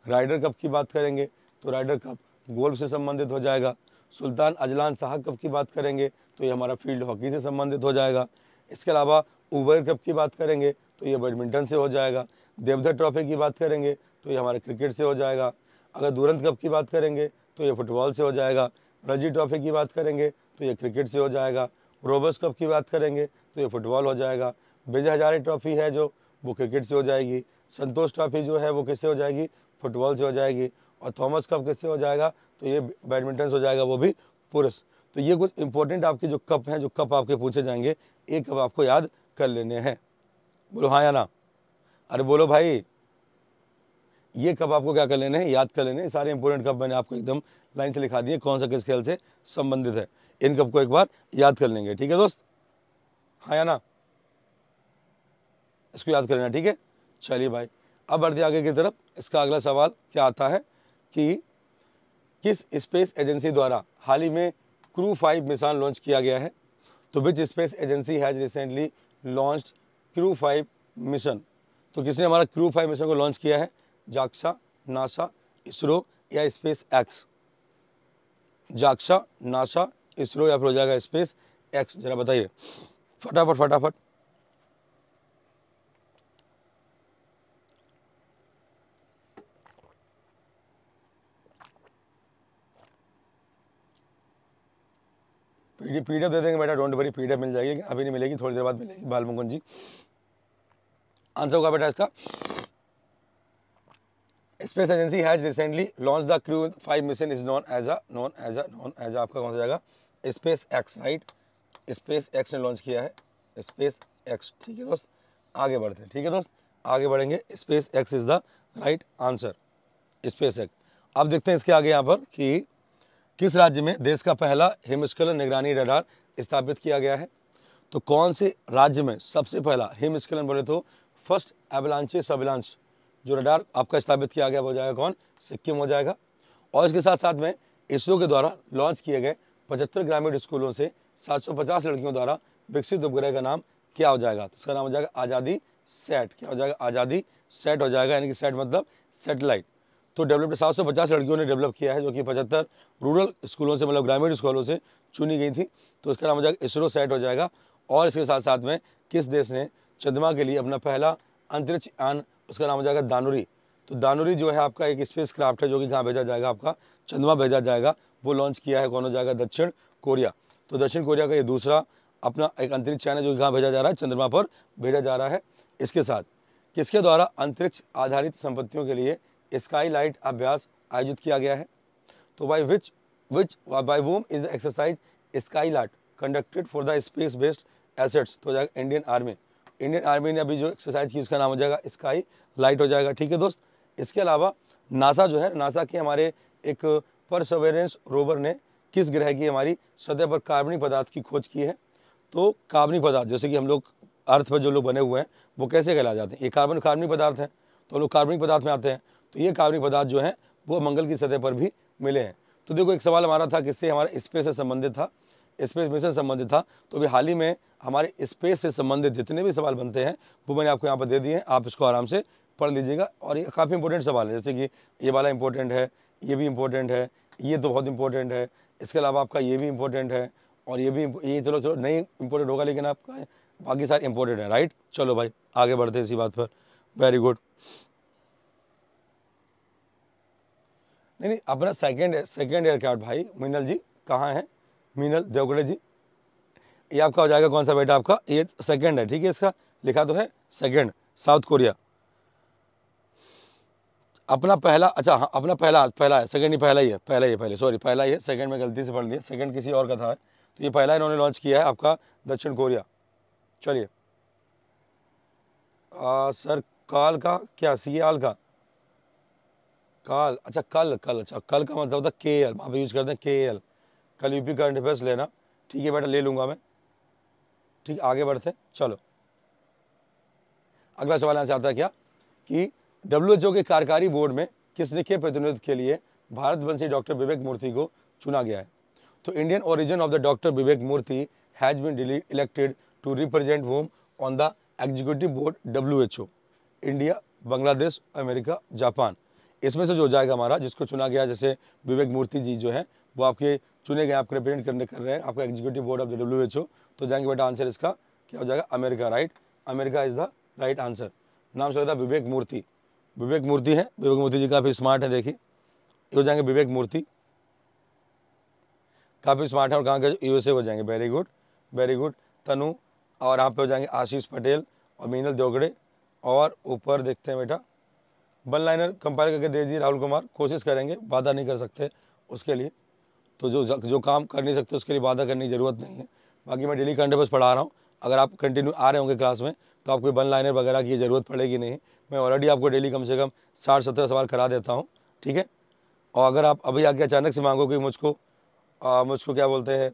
राइडर कप की बात करेंगे तो राइडर कप गोल्फ से संबंधित हो जाएगा सुल्तान अजलान साहब कप की बात करेंगे तो ये हमारा फील्ड हॉकी से संबंधित हो जाएगा इसके अलावा उबर कप की बात करेंगे तो ये बैडमिंटन से हो जाएगा देवधर ट्रॉफी की बात करेंगे तो ये हमारा क्रिकेट से हो जाएगा अगर दुरंत कप की बात करेंगे तो ये फुटबॉल से हो जाएगा रजी ट्रॉफी की बात करेंगे तो ये क्रिकेट से हो जाएगा रोबस कप की बात करेंगे तो ये फुटबॉल हो जाएगा विजय हजारी ट्रॉफी है जो वो क्रिकेट से हो जाएगी संतोष ट्रॉफी जो है वो किससे हो जाएगी फुटबॉल से हो जाएगी और थॉमस कप किससे हो जाएगा तो ये बैडमिंटन से हो जाएगा वो भी पुरुष तो ये कुछ इंपॉर्टेंट आपके जो कप हैं जो कप आपके पूछे जाएंगे ये कप आपको याद कर लेने हैं बोलो हाँ या ना अरे बोलो भाई ये कप आपको क्या कर लेने हैं याद कर लेने सारे इंपॉर्टेंट कप मैंने आपको एकदम लाइन से लिखा दिए कौन सा किस खेल से संबंधित है इन कप को एक बार याद कर लेंगे ठीक है दोस्त हाँ या ना इसको याद कर लेना ठीक है चलिए भाई अब बढ़ते आगे की तरफ इसका अगला सवाल क्या आता है कि किस स्पेस एजेंसी द्वारा हाल ही में क्रू फाइव मिसाइल लॉन्च किया गया है तो which space agency has recently launch crew five mission तो किसने हमारा क्रू फाइव मिशन को लॉन्च किया है जाक्सा नासा इसरो या SpaceX JAXA NASA ISRO या फिर हो जाएगा स्पेस एक्स जरा बताइए फटाफट फटाफट ये पी दे देंगे बेटा डोंट वरी पी मिल जाएगी अभी नहीं मिलेगी थोड़ी देर बाद मिलेगी बाल मुकुंद जी आंसर होगा बेटा इसका space agency has recently launch the crew five mission is known as a known as a known as आपका कौन सा जाएगा SpaceX right SpaceX ने लॉन्च किया है स्पेस एक्स ठीक है दोस्त आगे बढ़ते हैं ठीक है दोस्त आगे बढ़ेंगे SpaceX is the right answer SpaceX अब देखते हैं इसके आगे यहाँ पर कि किस राज्य में देश का पहला हिमस्खलन निगरानी रडार स्थापित किया गया है तो कौन से राज्य में सबसे पहला हिमस्खलन बोले तो फर्स्ट एबलांचे सबलांच जो रडार आपका स्थापित किया गया हो जाएगा कौन सिक्किम हो जाएगा और इसके साथ साथ में इसरो के द्वारा लॉन्च किए गए पचहत्तर ग्रामीण स्कूलों से 750 लड़कियों द्वारा विकसित उपग्रह का नाम क्या हो जाएगा तो उसका नाम हो जाएगा आज़ादी सेट क्या हो जाएगा आज़ादी सेट हो जाएगा यानी कि सेट मतलब सेटेलाइट तो डेवलप्ड सात सौ पचास लड़कियों ने डेवलप किया है जो कि पचहत्तर रूरल स्कूलों से मतलब ग्रामीण स्कूलों से चुनी गई थी तो इसका नाम हो जाएगा इसरो सेट हो जाएगा और इसके साथ साथ में किस देश ने चंद्रमा के लिए अपना पहला अंतरिक्ष यान उसका नाम हो जाएगा दानुरी तो दानुरी जो है आपका एक स्पेस क्राफ्ट है जो कि कहाँ भेजा जाएगा आपका चंद्रमा भेजा जाएगा वो लॉन्च किया है कौन हो जाएगा दक्षिण कोरिया तो दक्षिण कोरिया का ये दूसरा अपना एक अंतरिक्ष यान है जो कहाँ भेजा जा रहा है चंद्रमा पर भेजा जा रहा है इसके साथ किसके द्वारा अंतरिक्ष आधारित संपत्तियों के लिए स्काई लाइट अभ्यास आयोजित किया गया है तो by which which by whom is the exercise skylight conducted for the space based assets तो हो जाएगा इंडियन आर्मी इंडियन आर्मी ने अभी जो एक्सरसाइज की उसका नाम हो जाएगा स्काई लाइट हो जाएगा ठीक है दोस्त इसके अलावा नासा जो है नासा के हमारे एक परसवेरेंस रोवर ने किस ग्रह की हमारी सतह पर कार्बनिक पदार्थ की खोज की है तो कार्बनिक पदार्थ जैसे कि हम लोग अर्थ पर जो लोग बने हुए हैं वो कैसे कहला जाते हैं ये कार्बन कार्बनिक पदार्थ हैं तो लोग कार्बनिक पदार्थ में आते हैं तो ये कार्बनिक पदार्थ जो हैं वो मंगल की सतह पर भी मिले हैं तो देखो एक सवाल हमारा था किससे हमारा स्पेस से संबंधित था स्पेस मिशन से संबंधित था तो अभी हाल ही में हमारे स्पेस से संबंधित जितने भी सवाल बनते हैं वो मैंने आपको यहाँ पर दे दिए हैं आप इसको आराम से पढ़ लीजिएगा और ये काफ़ी इंपॉर्टेंट सवाल है जैसे कि ये वाला इंपॉर्टेंट है ये भी इंपॉर्टेंट है ये तो बहुत इंपॉर्टेंट है इसके अलावा आपका ये भी इंपॉर्टेंट है और ये भी ये चलो चलो नहीं इंपॉर्टेंट होगा लेकिन आपका बाकी सारे इंपॉर्टेंट है राइट चलो भाई आगे बढ़ते हैं इसी बात पर वेरी गुड नहीं नहीं अपना सेकेंड सेकेंड एयरक्राफ्ट भाई मिनल जी कहाँ हैं मिनल देवगड़े जी ये आपका हो जाएगा कौन सा बेटा आपका ये सेकेंड है ठीक है इसका लिखा तो है सेकेंड साउथ कोरिया अपना पहला अच्छा हाँ अपना पहला पहला है सेकेंड ही पहला ही है पहला ही है पहले सॉरी पहला ही है सेकेंड में गलती से पढ़ लिया सेकेंड किसी और का था तो ये पहला इन्होंने लॉन्च किया है आपका दक्षिण कोरिया चलिए सर काल का क्या सियाल का कल अच्छा कल कल अच्छा कल का मतलब था के एल वहाँ पर यूज़ करते हैं के एल कल यूपी करंट अफेयर्स लेना ठीक है बेटा ले लूँगा मैं ठीक आगे बढ़ते हैं चलो अगला सवाल यहाँ से आता है क्या कि डब्ल्यू एच ओ के कार्यकारी बोर्ड में किसने के प्रतिनिधित्व के लिए भारत वंशी डॉक्टर विवेक मूर्ति को चुना गया है तो Indian origin of the doctor Vivek Murthy has been elected to represent home on the executive board W India Bangladesh America Japan इसमें से जो हो जाएगा हमारा जिसको चुना गया जैसे विवेक मूर्ति जी जो है वो आपके चुने गए आपके रिप्रेजेंट करने कर रहे हैं आपका executive board of the W तो जाएंगे बेटा आंसर इसका क्या हो जाएगा America right America is the right answer नाम चल रहा विवेक मूर्ति विवेक मूर्ति है विवेक मूर्ति जी काफ़ी स्मार्ट है देखिए ये हो जाएंगे विवेक मूर्ति काफ़ी स्मार्ट है और कहाँ के यूएसए हो जाएंगे very good very good Tanu और यहाँ पे हो जाएंगे आशीष पटेल और मीनल दोगड़े और ऊपर देखते हैं बेटा वन लाइनर कंपाइल करके दे दीजिए राहुल कुमार कोशिश करेंगे वादा नहीं कर सकते उसके लिए तो जो जो काम कर नहीं सकते उसके लिए वादा करने की ज़रूरत नहीं है बाकी मैं डेली कंटेबस पढ़ा रहा हूँ अगर आप कंटिन्यू आ रहे होंगे क्लास में तो आपको वन लाइनर वगैरह की ज़रूरत पड़ेगी नहीं मैं ऑलरेडी आपको डेली कम से कम साठ सत्रह सवाल करा देता हूँ ठीक है और अगर आप अभी आके अचानक से मांगो कि मुझको आ, मुझको क्या बोलते हैं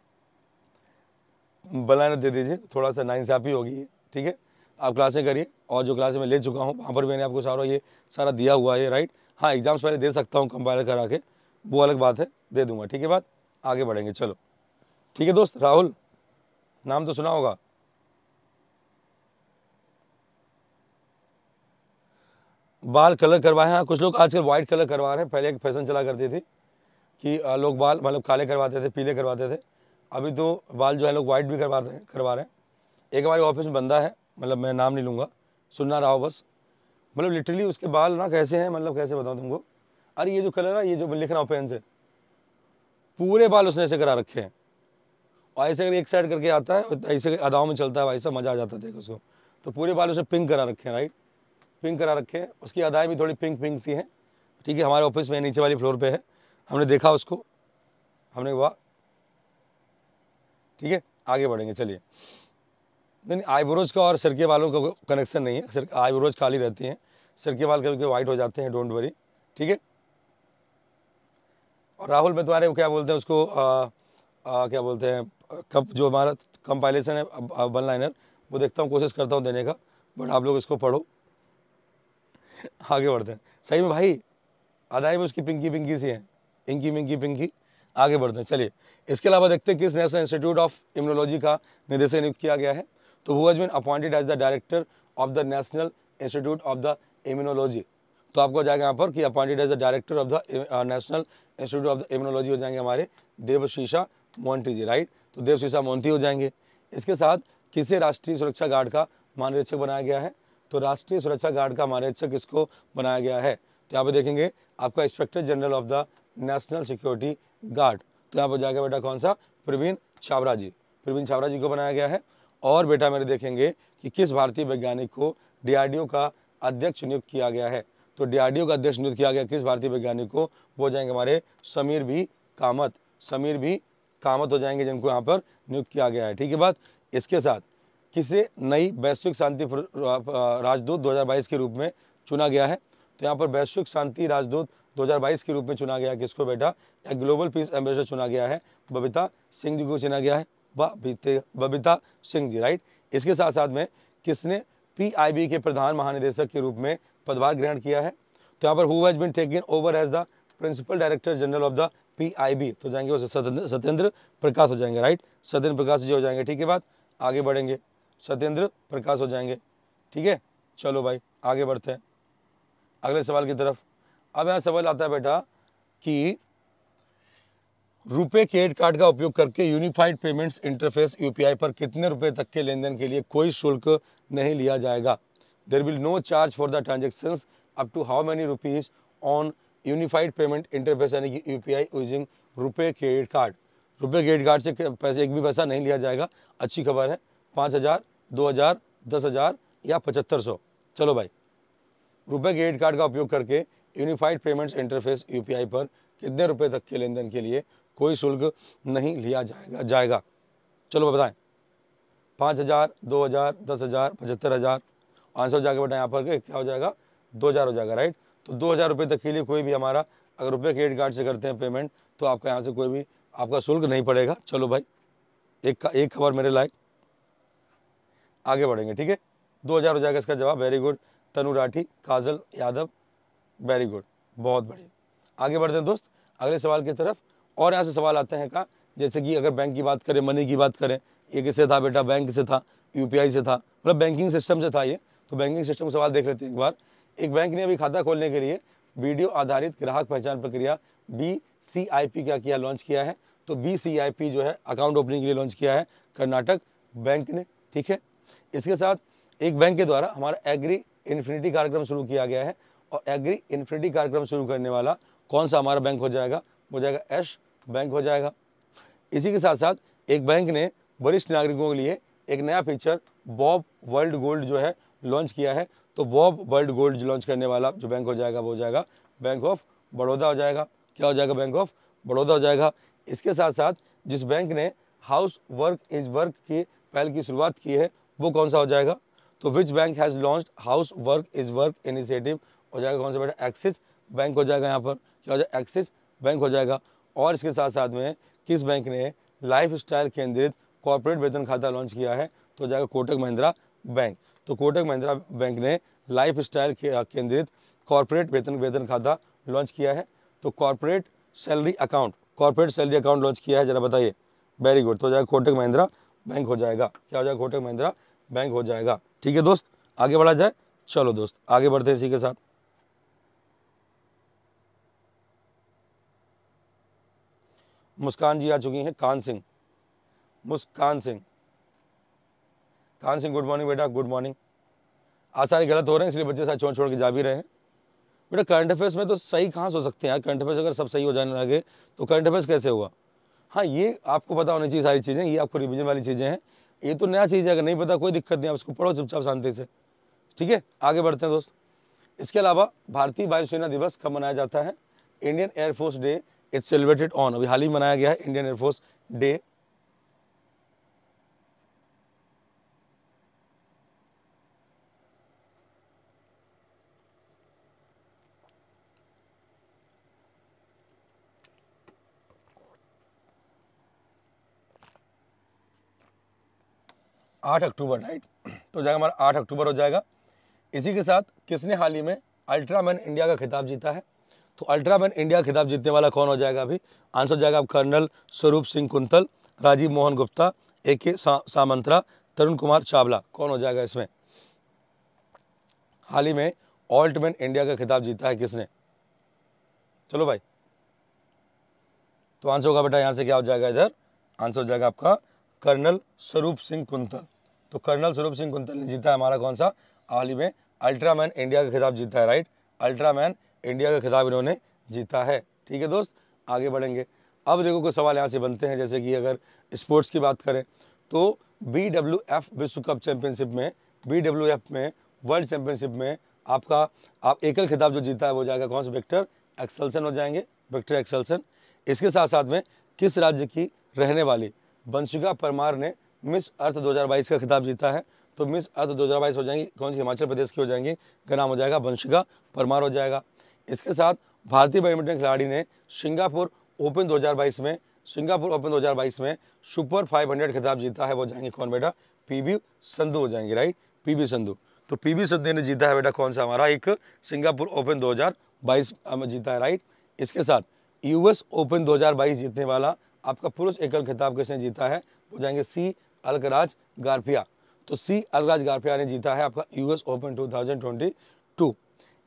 बलाना लाइनर दे दीजिए थोड़ा सा नाइंसाफ़ी होगी ठीक है आप क्लासें करिए और जो क्लासें मैं ले चुका हूँ वहाँ पर मैंने आपको सारा ये सारा दिया हुआ है राइट हाँ एग्ज़ाम्स पहले दे सकता हूँ कंपाइल करा के वो अलग बात है दे दूंगा ठीक है बात आगे बढ़ेंगे चलो ठीक है दोस्त राहुल नाम तो सुना होगा बाल कलर करवाए हैं हाँ, कुछ लोग आजकल वाइट कलर करवा रहे हैं पहले एक फैशन चला करती थी कि लोग बाल मतलब काले करवाते थे पीले करवाते थे अभी तो बाल जो है लोग वाइट भी करवा रहे हैं करवा रहे हैं एक हमारे ऑफिस में बंदा है मतलब मैं नाम नहीं लूँगा सुनना रहा हो बस मतलब लिटरली उसके बाल ना कैसे हैं मतलब कैसे बताऊँ तुमको अरे ये जो कलर है ये जो लिख रहा हूँ पेन से पूरे बाल उसने ऐसे करा रखे हैं और ऐसे अगर एक साइड करके आता है तो ऐसे अदाओं में चलता है भाई सब मज़ा आ जाता है उसको तो पूरे बाल उसे पिंक करा रखे हैं राइट पिंक करा रखे हैं उसकी अदाएँ भी थोड़ी पिंक पिंक सी हैं ठीक है हमारे ऑफिस में नीचे वाली फ्लोर पर है हमने देखा उसको हमने वाह ठीक है आगे बढ़ेंगे चलिए नहीं आईब्रोज का और सर के बालों का कनेक्शन नहीं है सर आईब्रोज खाली रहती हैं सर के बाल कभी कभी वाइट हो जाते हैं डोंट वरी ठीक है और राहुल मैं तुम्हारे क्या बोलते हैं उसको आ, आ, क्या बोलते हैं कब जो हमारा कंपाइलेशन है वन लाइनर वो देखता हूँ कोशिश करता हूँ देने का बट आप लोग इसको पढ़ो आगे बढ़ते हैं सही में भाई अदाई में उसकी पिंकी पिंकी सी है इंकी मिंकी पिंकी आगे बढ़ते हैं चलिए इसके अलावा देखते हैं किस नेशनल इंस्टीट्यूट ऑफ इम्यूनोलॉजी का निदेशक नियुक्त किया गया है तो who has been appointed as the director of the national institute of the immunology तो आपको जाएगा यहाँ पर कि appointed as the director of the national institute of the immunology हो जाएंगे हमारे देवशीषा मोन्टी जी राइट तो देवशीषा मोन्ती हो जाएंगे इसके साथ किसे राष्ट्रीय सुरक्षा गार्ड का महानिरीक्षक बनाया गया है तो राष्ट्रीय सुरक्षा गार्ड का महानिरीक्षक इसको बनाया गया है तो यहाँ पर देखेंगे आपका inspector general of the national security guard तो यहाँ पर जाएगा बेटा कौन सा प्रवीण छावरा जी प्रवीण छावरा जी को बनाया गया है और बेटा मेरे देखेंगे कि किस भारतीय वैज्ञानिक को डीआरडीओ का अध्यक्ष नियुक्त किया गया है तो डीआरडीओ का अध्यक्ष नियुक्त किया गया किस भारतीय वैज्ञानिक को वो हो जाएंगे हमारे समीर भी कामत समीर भी कामत हो जाएंगे जिनको यहाँ पर नियुक्त किया गया है ठीक है बात इसके साथ किसे नई वैश्विक शांति राजदूत 2022 के रूप में चुना गया है तो यहाँ पर वैश्विक शांति राजदूत 2022 के रूप में चुना गया किसको बेटा या ग्लोबल पीस एम्बेसडर चुना गया है बबीता सिंह जी को चुना गया है बबीते बबीता सिंह जी राइट इसके साथ साथ में किसने पीआईबी के प्रधान महानिदेशक के रूप में पदभार ग्रहण किया है तो यहाँ पर who has been taken over as the principal director general of the PIB तो जाएंगे वो सत्येंद्र प्रकाश हो जाएंगे राइट सत्येंद्र प्रकाश जी हो जाएंगे ठीक है बात आगे बढ़ेंगे सत्येंद्र प्रकाश हो जाएंगे ठीक है चलो भाई आगे बढ़ते हैं अगले सवाल की तरफ अब यहाँ सवाल आता है बेटा कि रुपए क्रेडिट कार्ड का उपयोग करके यूनिफाइड पेमेंट्स इंटरफेस यूपीआई पर कितने रुपए तक के लेन देन के लिए कोई शुल्क नहीं लिया जाएगा there will no charge for the transaction up to how many rupees on unified payment interface यानी कि you using RuPay credit card RuPay credit card से पैसे एक भी पैसा नहीं लिया जाएगा अच्छी खबर है पाँच हज़ार दो हज़ार दस हज़ार या पचहत्तर सौ चलो भाई रुपए क्रेडिट कार्ड का उपयोग करके यूनिफाइड पेमेंट्स इंटरफेस यूपीआई पर कितने रुपए तक के लेन देन के लिए कोई शुल्क नहीं लिया जाएगा जाएगा चलो बताएं पाँच हज़ार दो हज़ार दस हज़ार पचहत्तर हज़ार पाँच सौ जाके बताएं यहाँ पर क्या हो जाएगा दो हज़ार हो जाएगा राइट तो दो हज़ार रुपये तक के लिए कोई भी हमारा अगर रुपये क्रेडिट कार्ड से करते हैं पेमेंट तो आपका यहाँ से कोई भी आपका शुल्क नहीं पड़ेगा चलो भाई एक का एक खबर मेरे लायक आगे बढ़ेंगे ठीक है दो हज़ार हो जाएगा इसका जवाब very good Tanu Rathi Kajal Yadav very good बहुत बढ़िया आगे बढ़ते हैं दोस्त अगले सवाल की तरफ और यहाँ से सवाल आते हैं का जैसे कि अगर बैंक की बात करें मनी की बात करें ये किससे था बेटा बैंक से था यूपीआई से था मतलब बैंकिंग सिस्टम से था ये तो बैंकिंग सिस्टम का सवाल देख लेते हैं एक बार एक बैंक ने अभी खाता खोलने के लिए वीडियो आधारित ग्राहक पहचान प्रक्रिया बी सी आई पी क्या किया लॉन्च किया है तो बी सी आई पी जो है अकाउंट ओपनिंग के लिए लॉन्च किया है कर्नाटक बैंक ने ठीक है इसके साथ एक बैंक के द्वारा हमारा एग्री इन्फिनिटी कार्यक्रम शुरू किया गया है और एग्री इन्फिनिटी कार्यक्रम शुरू करने वाला कौन सा हमारा बैंक हो जाएगा हो जाएगा एश बैंक हो जाएगा इसी के साथ साथ एक बैंक ने वरिष्ठ नागरिकों के लिए एक नया फीचर बॉब वर्ल्ड गोल्ड जो है लॉन्च किया है तो बॉब वर्ल्ड गोल्ड जो लॉन्च करने वाला जो बैंक हो जाएगा वो हो जाएगा बैंक ऑफ बड़ौदा हो जाएगा क्या हो जाएगा बैंक ऑफ बड़ौदा हो जाएगा इसके साथ साथ जिस बैंक ने हाउस वर्क इज वर्क की पहल की शुरुआत की है वो कौन सा हो जाएगा तो which bank has launch house work is work initiative हो जाएगा कौन सा बेटा एक्सिस बैंक हो जाएगा यहाँ पर क्या हो जाएगा एक्सिस बैंक हो जाएगा और इसके साथ साथ में किस बैंक ने लाइफ स्टाइल केंद्रित कॉरपोरेट वेतन खाता लॉन्च किया है तो जाएगा कोटक महिंद्रा बैंक तो कोटक महिंद्रा बैंक ने लाइफ स्टाइल केंद्रित कॉरपोरेट वेतन वेतन खाता लॉन्च किया है तो corporate salary account corporate salary account launch किया है जरा बताइए वेरी गुड तो जाएगा कोटक महिंद्रा बैंक हो जाएगा क्या हो जाएगा कोटक महिंद्रा बैंक हो जाएगा ठीक है दोस्त आगे बढ़ा जाए चलो दोस्त आगे बढ़ते हैं इसी के साथ मुस्कान जी आ चुकी हैं कान सिंह मुस्कान सिंह कान सिंह गुड मॉर्निंग बेटा गुड मॉर्निंग सारे गलत हो रहे हैं इसलिए बच्चे साथ छोड़ छोड़ के जा भी रहे हैं बेटा करंट अफेयर्स में तो सही कहाँ हो सकते हैं यार करंट अफेयर्स अगर सब सही हो जाने लगे तो करंट अफेयर्स कैसे हुआ हाँ ये आपको पता होनी चाहिए सारी चीज़ें ये आपको रिविजन वाली चीज़ें हैं ये तो नया चीज़ है अगर नहीं पता कोई दिक्कत नहीं आप उसको पढ़ो चुपचाप शांति से ठीक है आगे बढ़ते हैं दोस्त इसके अलावा भारतीय वायुसेना दिवस कब मनाया जाता है Indian air force day it's celebrated on अभी हाल ही मनाया गया है इंडियन एयरफोर्स डे आठ अक्टूबर राइट तो जाएगा हमारा आठ अक्टूबर हो जाएगा इसी के साथ किसने हाल ही में अल्ट्रामैन इंडिया का खिताब जीता है तो अल्ट्रामैन इंडिया खिताब जीतने वाला कौन हो जाएगा अभी आंसर हो जाएगा colonel Swaroop Singh Kuntal Rajiv Mohan Gupta A K सा, सामंतरा तरुण कुमार चावला कौन हो जाएगा इसमें हाल ही में ऑल्टमैन इंडिया का खिताब जीता है किसने चलो भाई तो आंसर होगा बेटा यहाँ से क्या हो जाएगा इधर आंसर हो जाएगा आपका कर्नल स्वरूप सिंह कुंतल तो कर्नल स्वरूप सिंह कुंतल ने जीता है हमारा कौन सा हाल ही में अल्ट्रामैन इंडिया का खिताब जीता है राइट अल्ट्रामैन इंडिया का खिताब इन्होंने जीता है ठीक है दोस्त आगे बढ़ेंगे अब देखो कुछ सवाल यहाँ से बनते हैं जैसे कि अगर स्पोर्ट्स की बात करें तो बी डब्ल्यू एफ विश्व कप चैम्पियनशिप में बी डब्ल्यू एफ में वर्ल्ड चैम्पियनशिप में आपका आप एकल खिताब जो जीता है वो जाएगा कौन सा विक्टर एक्सलसन हो जाएंगे विक्टर एक्सलसन इसके साथ साथ में किस राज्य की रहने वाली बंशिका परमार ने मिस अर्थ 2022 का खिताब जीता है तो मिस अर्थ 2022 हो जाएंगी कौन सी हिमाचल प्रदेश की हो जाएंगी का नाम हो जाएगा बंशिका परमार हो जाएगा इसके साथ भारतीय बैडमिंटन खिलाड़ी ने सिंगापुर ओपन 2022 में सिंगापुर ओपन 2022 में सुपर 500 खिताब जीता है वो जाएंगे कौन बेटा वी संधू हो जाएंगे राइट वी संधू तो वी संधू ने जीता है बेटा कौन सा हमारा एक सिंगापुर ओपन 2022 जीता है राइट इसके साथ यूएस ओपन 2022 जीतने वाला आपका पुरुष एकल खिताब किसने जीता है वो जाएंगे सी अलगराज गार्फिया तो सी अलगराज गारफिया ने जीता है आपका यूएस ओपन टू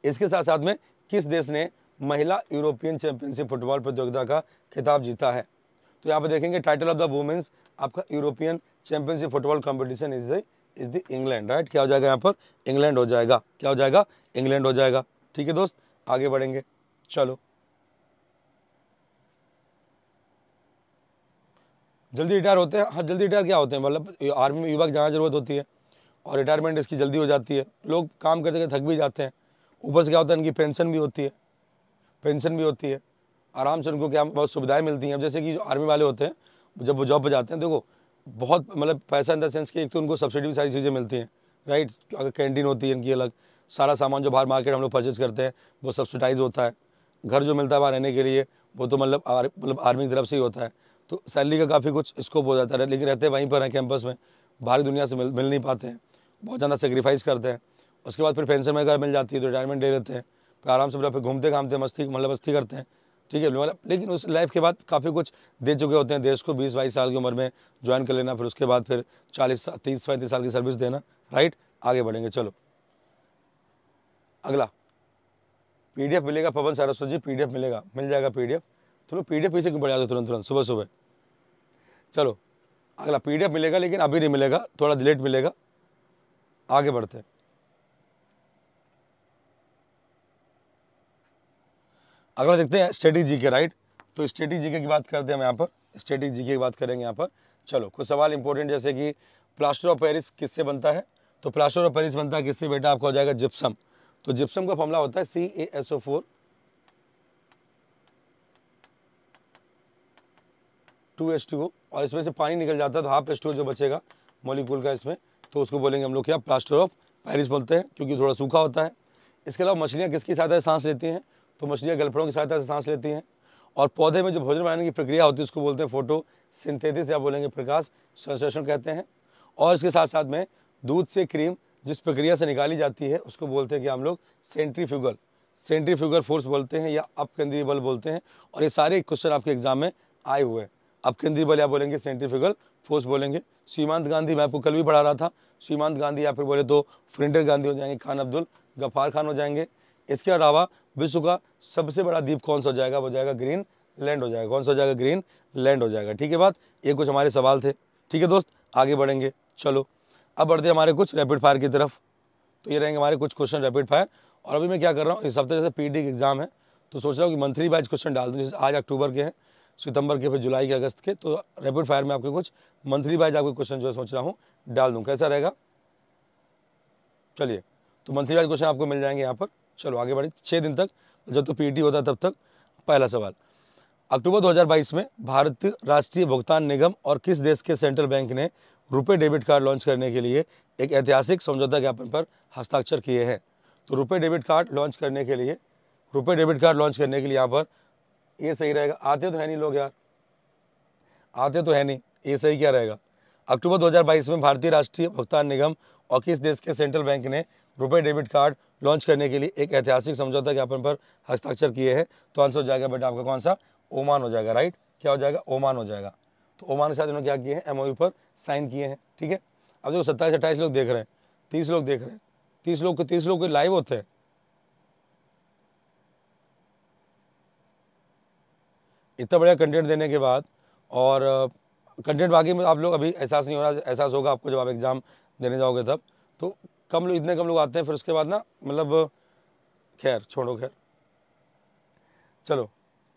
इसके साथ साथ में किस देश ने महिला यूरोपियन चैंपियनशिप फुटबॉल प्रतियोगिता का खिताब जीता है तो यहाँ पर देखेंगे टाइटल ऑफ द वुमेन्स आपका European championship football competition is the is the England right क्या हो जाएगा यहाँ पर इंग्लैंड हो जाएगा क्या हो जाएगा इंग्लैंड हो जाएगा ठीक है दोस्त आगे बढ़ेंगे चलो जल्दी रिटायर होते हैं हाँ जल्दी रिटायर क्या होते हैं मतलब आर्मी में युवा की जहाँ जरूरत होती है और रिटायरमेंट इसकी जल्दी हो जाती है लोग काम करते करते थक भी जाते हैं ऊपर से क्या होता है इनकी पेंशन भी होती है पेंशन भी होती है आराम से उनको क्या बहुत सुविधाएं मिलती हैं अब जैसे कि जो आर्मी वाले होते हैं जब वो जॉब पर जाते हैं देखो बहुत मतलब पैसा इन द सेंस कि एक तो उनको सब्सिडी भी सारी चीज़ें मिलती हैं राइट अगर कैंटीन होती है इनकी अलग सारा सामान जो बाहर मार्केट हम लोग परचेज करते हैं वो सब्सिडाइज होता है घर जो मिलता है वहाँ रहने के लिए वो तो मतलब मतलब आर्मी की तरफ से ही होता है तो सैलरी का काफ़ी कुछ स्कोप हो जाता है लेकिन रहते वहीं पर हैं कैंपस में बाहरी दुनिया से मिल मिल नहीं पाते हैं बहुत ज़्यादा सेक्रीफाइस करते हैं उसके बाद फिर पेंशन वगैरह मिल जाती है तो रिटायरमेंट ले लेते हैं फिर आराम से मतलब फिर घूमते घामते मस्ती मतलब मस्ती करते हैं ठीक है मतलब लेकिन उस लाइफ के बाद काफ़ी कुछ दे चुके होते हैं देश को बीस बाईस साल की उम्र में ज्वाइन कर लेना फिर उसके बाद फिर चालीस तीस पैंतीस साल की सर्विस देना राइट आगे बढ़ेंगे चलो अगला एफ मिलेगा पवन सारस्वत जी एफ मिलेगा मिल जाएगा चलो पी डी एफ पीछे क्यों बढ़ जाते तुरंत तुरंत सुबह सुबह चलो अगला एफ मिलेगा लेकिन अभी नहीं मिलेगा थोड़ा डिलेट मिलेगा आगे बढ़ते हैं अगला देखते हैं स्टेटिक जी के राइट तो स्टेटिक जी की बात करते हैं हम यहाँ पर स्टेटिक जी की बात करेंगे यहाँ पर चलो कुछ सवाल इंपॉर्टेंट जैसे कि प्लास्टर ऑफ पेरिस किससे बनता है तो प्लास्टर ऑफ पेरिस बनता है किससे बेटा आपका हो जाएगा जिप्सम तो जिप्सम का फॉर्मला होता है C A S O four two S two O और इसमें से पानी निकल जाता है तो हाफ एस टू जो बचेगा मॉलिक्यूल का इसमें तो उसको बोलेंगे हम लोग क्या प्लास्टर ऑफ पेरिस बोलते हैं क्योंकि थोड़ा सूखा होता है इसके अलावा मछलियाँ किसकी सहायता से सांस लेती हैं तो मछलियाँ गलफड़ों की सहायता से सांस लेती हैं और पौधे में जो भोजन बनाने की प्रक्रिया होती है उसको बोलते हैं फोटो सिंथेटिस या बोलेंगे प्रकाश संश्लेषण कहते हैं और इसके साथ साथ में दूध से क्रीम जिस प्रक्रिया से निकाली जाती है उसको बोलते हैं कि हम लोग सेंट्रीफ्यूगल सेंट्रीफ्यूगल फोर्स बोलते हैं या अपकेंद्रीय बल बोलते हैं और ये सारे क्वेश्चन आपके एग्जाम में आए हुए हैं अपकेंद्रीय बल या बोलेंगे सेंट्रीफ्यूगल फोर्स बोलेंगे सीमांत गांधी मैं आपको कल भी पढ़ा रहा था सीमांत गांधी या फिर बोले तो फ्रिंडर गांधी हो जाएंगे खान अब्दुल गफार खान हो जाएंगे इसके अलावा विश्व का सबसे बड़ा द्वीप कौन सा हो जाएगा वो जाएगा ग्रीन लैंड हो जाएगा कौन सा हो जाएगा ग्रीन लैंड हो जाएगा ठीक है बात ये कुछ हमारे सवाल थे ठीक है दोस्त आगे बढ़ेंगे चलो अब बढ़ते हैं हमारे कुछ रैपिड फायर की तरफ तो ये रहेंगे हमारे कुछ क्वेश्चन रैपिड फायर और अभी मैं क्या कर रहा हूँ इस हफ्ते जैसे पी डी एग्ज़ाम है तो सोच रहा हूँ कि मंथली वाइज क्वेश्चन डाल दूँ जैसे आज अक्टूबर के हैं सितंबर के फिर जुलाई के अगस्त के तो रैपिड फायर में आपके कुछ मंथली वाइज आपके क्वेश्चन जो है सोच रहा हूँ डाल दूँ कैसा रहेगा चलिए तो मंथली वाइज क्वेश्चन आपको मिल जाएंगे यहाँ पर चलो आगे बढ़े छः दिन तक जब तो पीटी e होता तब तक पहला सवाल अक्टूबर 2022 में भारत राष्ट्रीय भुगतान निगम और किस देश के सेंट्रल बैंक ने रुपए डेबिट कार्ड लॉन्च करने के लिए एक ऐतिहासिक समझौता ज्ञापन पर हस्ताक्षर किए हैं तो रुपए डेबिट कार्ड लॉन्च करने के लिए रुपए डेबिट कार्ड लॉन्च करने के लिए यहाँ पर ये सही रहेगा आते तो है नहीं लोग यार आते तो है नहीं ये सही क्या रहेगा अक्टूबर 2022 में भारतीय राष्ट्रीय भुगतान निगम और किस देश के सेंट्रल बैंक ने रुपए डेबिट कार्ड लॉन्च करने के लिए एक ऐतिहासिक समझौता ज्ञापन पर हस्ताक्षर किए हैं तो आंसर हो जाएगा बेटा आपका कौन सा ओमान हो जाएगा राइट क्या हो जाएगा ओमान हो जाएगा तो ओमान के साथ इन्होंने क्या किए हैं एम पर साइन किए हैं ठीक है अब देखो सत्ताईस अट्ठाईस लोग देख रहे हैं तीस लोग देख रहे हैं तीस लोग तीस लोग लाइव होते हैं इतना बढ़िया कंटेंट देने के बाद और कंटेंट बाकी में आप लोग अभी एहसास नहीं हो रहा एहसास होगा आपको जब आप एग्ज़ाम देने जाओगे तब तो कम लोग इतने कम लोग आते हैं फिर उसके बाद ना मतलब खैर छोड़ो खैर चलो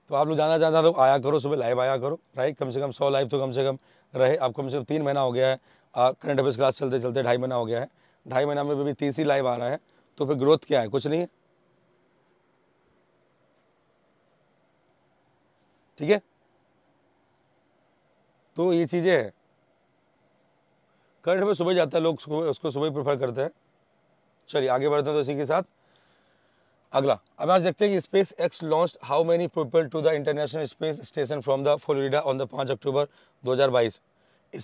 तो आप लोग जाना जाना लोग तो आया करो सुबह लाइव आया करो राइट कम से कम सौ लाइव तो कम से कम रहे आपको कम से कम तीन महीना हो गया है करंट अफेयर्स क्लास चलते चलते ढाई महीना हो गया है ढाई महीना में भी तीस ही लाइव आ रहा है तो फिर ग्रोथ क्या है कुछ नहीं है ठीक है तो ये चीज़ें हैं करंट में सुबह जाता है लोग उसको सुबह प्रेफर करते हैं चलिए आगे बढ़ते हैं तो इसी के साथ अगला अब आज देखते हैं कि SpaceX launch how many people to the international space station from the Florida on the पाँच अक्टूबर 2022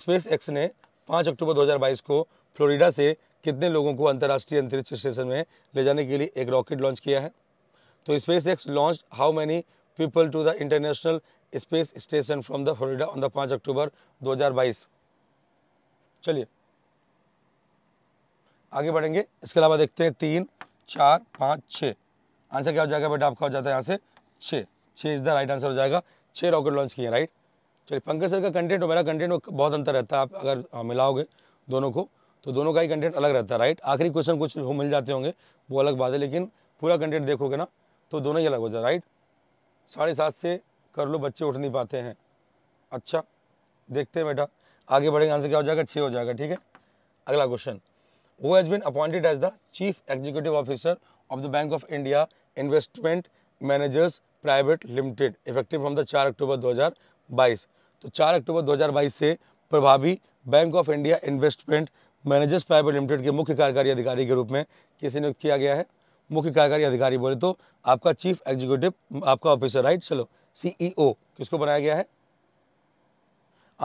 स्पेस एक्स ने 5 अक्टूबर 2022 को फ्लोरिडा से कितने लोगों को अंतर्राष्ट्रीय अंतरिक्ष स्टेशन में ले जाने के लिए एक रॉकेट लॉन्च किया है तो SpaceX launch how many people to the international space station from the Florida on the पाँच अक्टूबर दो चलिए आगे बढ़ेंगे इसके अलावा देखते हैं तीन चार पाँच छः आंसर क्या हो जाएगा बेटा आपका हो जाता है यहाँ से छः छः इज़ द राइट आंसर हो जाएगा छः रॉकेट लॉन्च किए राइट चलिए पंकज सर का कंटेंट और मेरा कंटेंट बहुत अंतर रहता है आप अगर मिलाओगे दोनों को तो दोनों का ही कंटेंट अलग रहता है राइट आखिरी क्वेश्चन कुछ मिल जाते होंगे वो अलग बात है लेकिन पूरा कंटेंट देखोगे ना तो दोनों ही अलग हो जाए राइट साढ़े सात से कर लो बच्चे उठ नहीं पाते हैं अच्छा देखते हैं बेटा आगे बढ़ेंगे आंसर क्या हो जाएगा छः हो जाएगा ठीक है अगला question who has been appointed as the Chief Executive Officer of the Bank of India Investment Managers private limited effective from the 4 अक्टूबर 2022 तो 4 अक्टूबर 2022 से प्रभावी bank of India investment managers private limited के मुख्य कार्यकारी अधिकारी के रूप में किसी नियुक्त किया गया है मुख्य कार्यकारी अधिकारी बोले तो आपका चीफ एग्जीक्यूटिव आपका ऑफिसर राइट चलो सीईओ e किसको बनाया गया है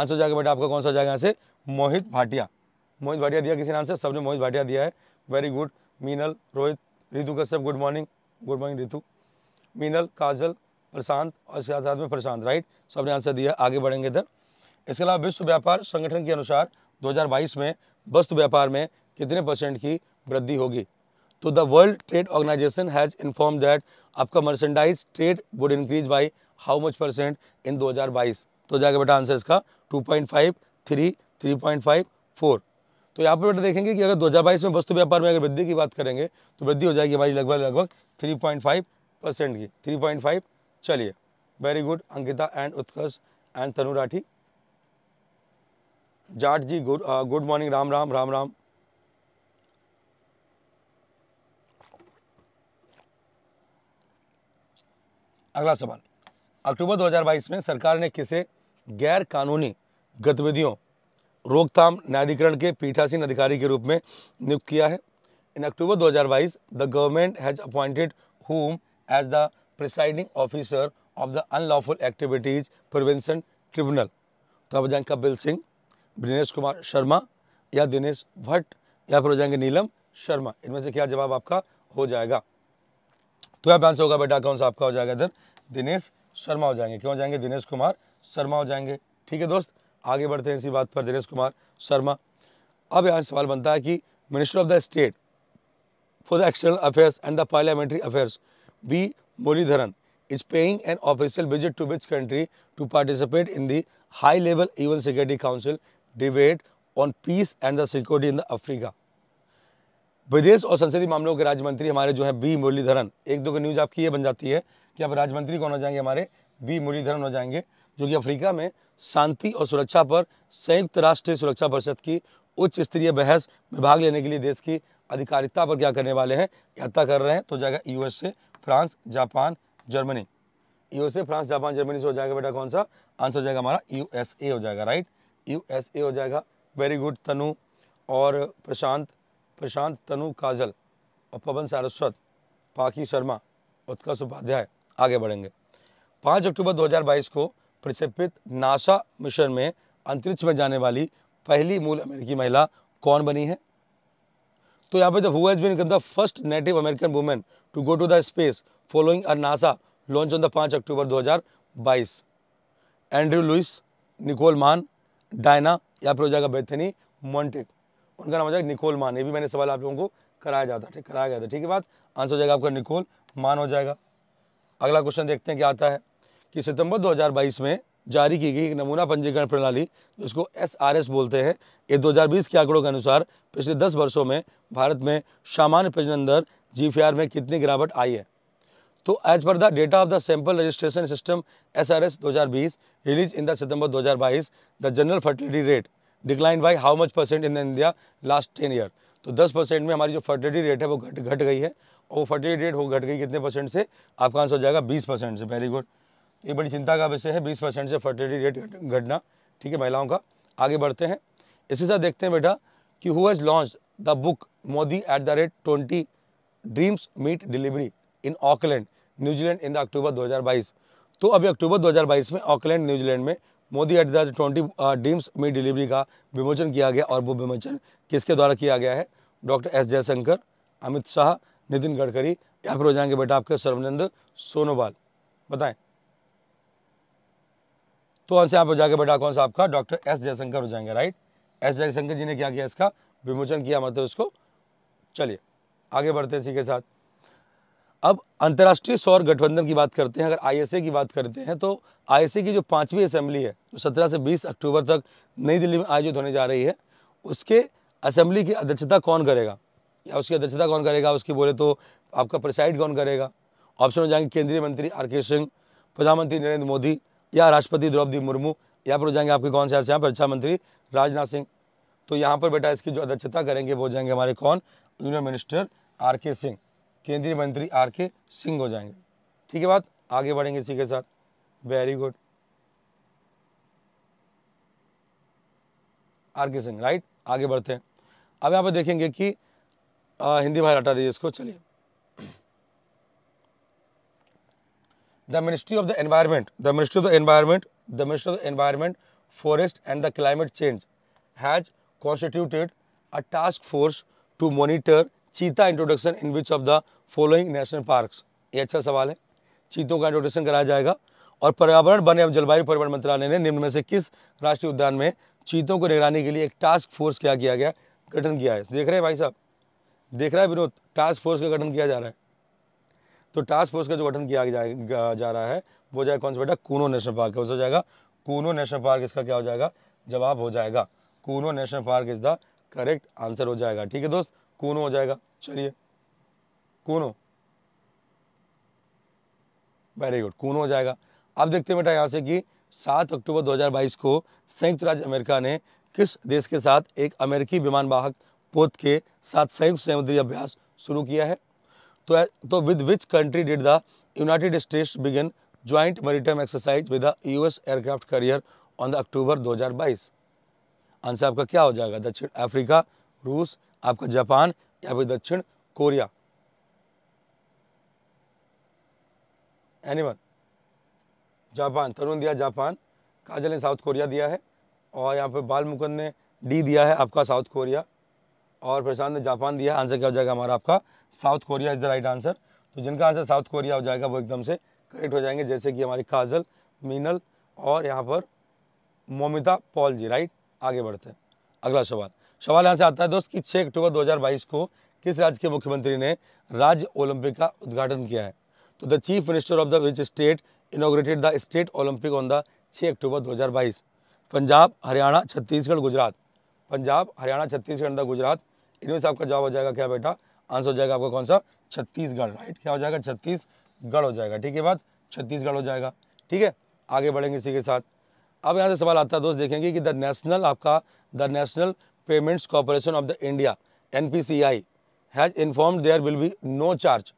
आंसर जाके बेटा आपका कौन सा जाएगा यहाँ से मोहित भाटिया मोहित भाटिया दिया किसी ने आंसर सबने मोहित भाटिया दिया है very good Meenal Rohit Ritu Kashyap good morning good morning Ritu Meenal Kajal Prashant और इसके साथ में प्रशांत राइट सब ने आंसर दिया आगे बढ़ेंगे इधर इसके अलावा विश्व व्यापार संगठन के अनुसार 2022 में वस्तु व्यापार में कितने परसेंट की वृद्धि होगी तो the world trade organisation has inform that आपका merchandise trade would increase by how much percent in 2022 तो जाके बेटा आंसर इसका two three point five four तो यहाँ पर बेटा देखेंगे कि अगर दो में वस्तु व्यापार में अगर वृद्धि की बात करेंगे तो वृद्धि हो जाएगी हमारी लगभग लगभग थ्री परसेंट की थ्री चलिए very good Ankita and Utkarsh and Tanu Rathi Jat ji good good morning Ram Ram Ram Ram अगला सवाल अक्टूबर 2022 में सरकार ने किसे गैर कानूनी गतिविधियों रोकथाम न्यायाधिकरण के पीठासीन अधिकारी के रूप में नियुक्त किया है in October 2022 the government has appointed whom as the presiding officer of the unlawful activities prevention tribunal तो आप जाएंगे कपिल सिंह दिनेश कुमार शर्मा या दिनेश भट्ट या फिर हो जाएंगे नीलम शर्मा इनमें से क्या जवाब आपका हो जाएगा तो यहाँ आंसर होगा बेटा कौन सा आपका हो जाएगा इधर दिनेश शर्मा हो जाएंगे क्यों हो जाएंगे दिनेश कुमार शर्मा हो जाएंगे ठीक है दोस्त आगे बढ़ते हैं इसी बात पर दिनेश कुमार शर्मा अब यहाँ सवाल बनता है कि minister of the state for the external affairs and the parliamentary affairs B Muraleedharan is paying an official visit to which country to participate in the high level UN security council debate on peace and the security in the Africa विदेश और संसदीय मामलों के राज्य मंत्री हमारे जो है बी मुरलीधरन एक दो की न्यूज़ आपकी ये बन जाती है कि अब राज्य मंत्री कौन हो जाएंगे हमारे बी मुरलीधरन हो जाएंगे जो कि अफ्रीका में शांति और सुरक्षा पर संयुक्त राष्ट्र सुरक्षा परिषद की उच्च स्तरीय बहस में भाग लेने के लिए देश की अधिकारिता पर क्या करने वाले हैं यात्रा कर रहे हैं तो जाएगा USA France Japan Germany USA France Japan Germany से हो जाएगा बेटा कौन सा आंसर हो जाएगा हमारा यूएसए हो जाएगा राइट यूएसए हो जाएगा वेरी गुड तनु और प्रशांत प्रशांत तनु काजल और पवन सारस्वत पाकी शर्मा उत्कर्ष उपाध्याय आगे बढ़ेंगे पाँच अक्टूबर दो को प्रक्षेपित नासा मिशन में अंतरिक्ष में जाने वाली पहली मूल अमेरिकी महिला कौन बनी है तो यहाँ पे the who's been the first native American women to go to the space following a NASA launch on the पाँच October 2022 Andrew Lewis Nicole Mann Diana या फिर हो जाएगा बेथनी मॉन्टेड उनका नाम हो जाएगा निकोल मान ये भी मैंने सवाल आप लोगों को कराया जाता ठीक कराया गया था ठीक है बात आंसर हो जाएगा आपका निकोल मान हो जाएगा अगला क्वेश्चन देखते हैं क्या आता है कि सितंबर 2022 में जारी की गई एक नमूना पंजीकरण प्रणाली जिसको एस बोलते हैं ये 2020 के आंकड़ों के अनुसार पिछले 10 वर्षों में भारत में सामान्य प्रजनन दर जी में कितनी गिरावट आई है तो as per the data of the sample registration system S R S दो हज़ार बीस रिलीज इन द सितंबर दो हज़ार बाईस the general fertility rate decline by how much percent in India last ten year तो दस परसेंट में हमारी जो फर्टिलिटी रेट है वो घट घट गई है और वो फर्टिलिटी रेट वो घट गई कितने परसेंट से आपका आंसर हो जाएगा बीस परसेंट से वेरी गुड ये बड़ी चिंता का विषय है बीस परसेंट से फर्टिलिटी रेट घटना ठीक है महिलाओं का आगे बढ़ते हैं इसी साथ देखते हैं बेटा कि who has launched the book Modi at the rate twenty dreams meet delivery in Auckland New Zealand in the October 2022 तो अभी अक्टूबर 2022 में ऑकलैंड न्यूजीलैंड में Modi at the rate twenty dreams meet delivery का विमोचन किया गया और वो विमोचन किसके द्वारा किया गया है डॉक्टर एस जयशंकर अमित शाह नितिन गडकरी या फिर हो जाएंगे बेटा आपके सर्वानंद सोनोवाल बताएं तो वहाँ से यहाँ पर जाकर बैठा कौन सा आपका डॉक्टर एस जयशंकर हो जाएंगे राइट एस जयशंकर जी ने क्या किया इसका विमोचन किया मतलब इसको चलिए आगे बढ़ते हैं इसी के साथ अब अंतर्राष्ट्रीय सौर गठबंधन की बात करते हैं अगर आईएसए की बात करते हैं तो आईएसए की जो पांचवी असेंबली है जो सत्रह से बीस अक्टूबर तक नई दिल्ली में आयोजित होने जा रही है उसके असेंबली की अध्यक्षता कौन करेगा या उसकी अध्यक्षता कौन करेगा उसकी बोले तो आपका प्रिसाइड कौन करेगा ऑप्शन हो जाएंगे केंद्रीय मंत्री आर के सिंह प्रधानमंत्री नरेंद्र मोदी या राष्ट्रपति द्रौपदी मुर्मू यहाँ पर हो जाएंगे आपके कौन से यहाँ पर रक्षा अच्छा मंत्री राजनाथ सिंह तो यहाँ पर बेटा इसकी जो अध्यक्षता करेंगे वो हो जाएंगे हमारे कौन यूनियन मिनिस्टर आर के सिंह केंद्रीय मंत्री आर के सिंह हो जाएंगे ठीक है बात आगे बढ़ेंगे इसी के साथ वेरी गुड आर के सिंह राइट आगे बढ़ते हैं अब यहाँ पर देखेंगे कि आ, हिंदी भाई हटा दीजिए इसको चलिए the ministry of the environment the ministry of the environment the ministry of the environment forest and the climate change has constituted a task force to monitor cheetah introduction in which of the following national park ये अच्छा सवाल है चीतों का introduction कराया जाएगा और पर्यावरण one एवं जलवायु परिवर्तन मंत्रालय ने निम्न में से किस राष्ट्रीय उद्यान में चीतों को निगरानी के लिए एक टास्क फोर्स क्या किया गया गठन किया है देख रहे हैं भाई साहब देख रहा है विरोध टास्क फोर्स का गठन किया जा रहा है तो टास्क फोर्स का जो गठन किया जा, जा रहा है वो जाएगा कौन सा बेटा कूनो नेशनल पार्क है हो जाएगा कूनो नेशनल पार्क इसका क्या हो जाएगा जवाब हो जाएगा Kuno national park is the correct answer हो जाएगा ठीक है दोस्त कूनो हो जाएगा चलिए कूनो वेरी गुड कूनो हो जाएगा अब देखते हैं बेटा यहाँ से कि 7 अक्टूबर 2022 को संयुक्त राज्य अमेरिका ने किस देश के साथ एक अमेरिकी विमान वाहक पोत के साथ संयुक्त समुद्री अभ्यास शुरू किया है तो तो with which country did the United States begin joint maritime exercise with the US aircraft carrier on the October 2022 answer आपका क्या हो जाएगा दक्षिण अफ्रीका रूस आपका जापान या फिर दक्षिण कोरिया एनीवन जापान तरुण दिया जापान काजल ने साउथ कोरिया दिया है और यहाँ पे बाल मुकुंद ने डी दिया है आपका साउथ कोरिया और प्रशांत ने जापान दिया आंसर क्या हो जाएगा हमारा आपका South Korea is the right answer तो जिनका आंसर साउथ कोरिया हो जाएगा वो एकदम से करेक्ट हो जाएंगे जैसे कि हमारे काजल मीनल और यहाँ पर मोमिता पॉल जी राइट आगे बढ़ते हैं अगला सवाल सवाल यहाँ से आता है दोस्त कि छः अक्टूबर दो को किस राज्य के मुख्यमंत्री ने राज्य ओलंपिक का उद्घाटन किया है तो the chief minister of the which state inaugurated the state Olympic on the छः अक्टूबर दो पंजाब हरियाणा छत्तीसगढ़ गुजरात पंजाब हरियाणा छत्तीसगढ़ गुजरात इनमें से आपका जवाब हो जाएगा क्या बेटा आंसर हो जाएगा आपका कौन सा छत्तीसगढ़ राइट क्या हो जाएगा छत्तीसगढ़ हो जाएगा ठीक है बात छत्तीसगढ़ हो जाएगा ठीक है आगे बढ़ेंगे इसी के साथ अब यहाँ से सवाल आता है दोस्त देखेंगे कि द नेशनल आपका the national payments corporation of the India N P C I has inform there will be no charge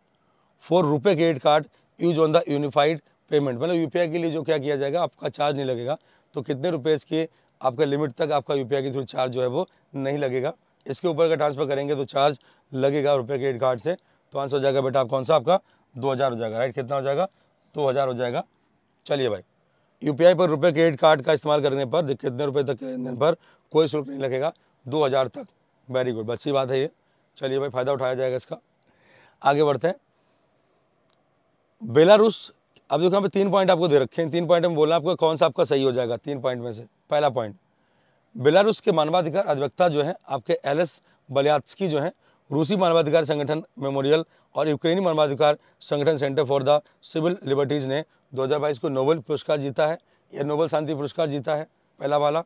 for RuPay credit card use on the unified payment मतलब आई के लिए जो क्या किया जाएगा आपका चार्ज नहीं लगेगा तो कितने रुपये के आपका लिमिट तक आपका आई के थ्रू चार्ज जो है वो नहीं लगेगा इसके ऊपर का ट्रांसफ़र करेंगे तो चार्ज लगेगा रुपये क्रेडिट कार्ड से तो आंसर हो जाएगा बेटा आप कौन सा आपका दो हज़ार हो जाएगा राइट कितना हो जाएगा दो हज़ार हो जाएगा चलिए भाई यूपीआई पर रुपये क्रेडिट कार्ड का इस्तेमाल करने पर कितने रुपये तक के लेन पर कोई शुल्क नहीं लगेगा दो हज़ार तक वेरी गुड अच्छी बात है ये चलिए भाई फ़ायदा उठाया जाएगा इसका आगे बढ़ते हैं बेलारूस अब देखो यहाँ पे तीन पॉइंट आपको दे रखे हैं तीन पॉइंट में बोलना आपका कौन सा आपका सही हो जाएगा तीन पॉइंट में से पहला पॉइंट बेलारूस के मानवाधिकार अधिवक्ता जो हैं आपके एल एस जो हैं रूसी मानवाधिकार संगठन मेमोरियल और यूक्रेनी मानवाधिकार संगठन centre for the civil liberties ने 2022 को नोबेल पुरस्कार जीता है या नोबेल शांति पुरस्कार जीता है पहला वाला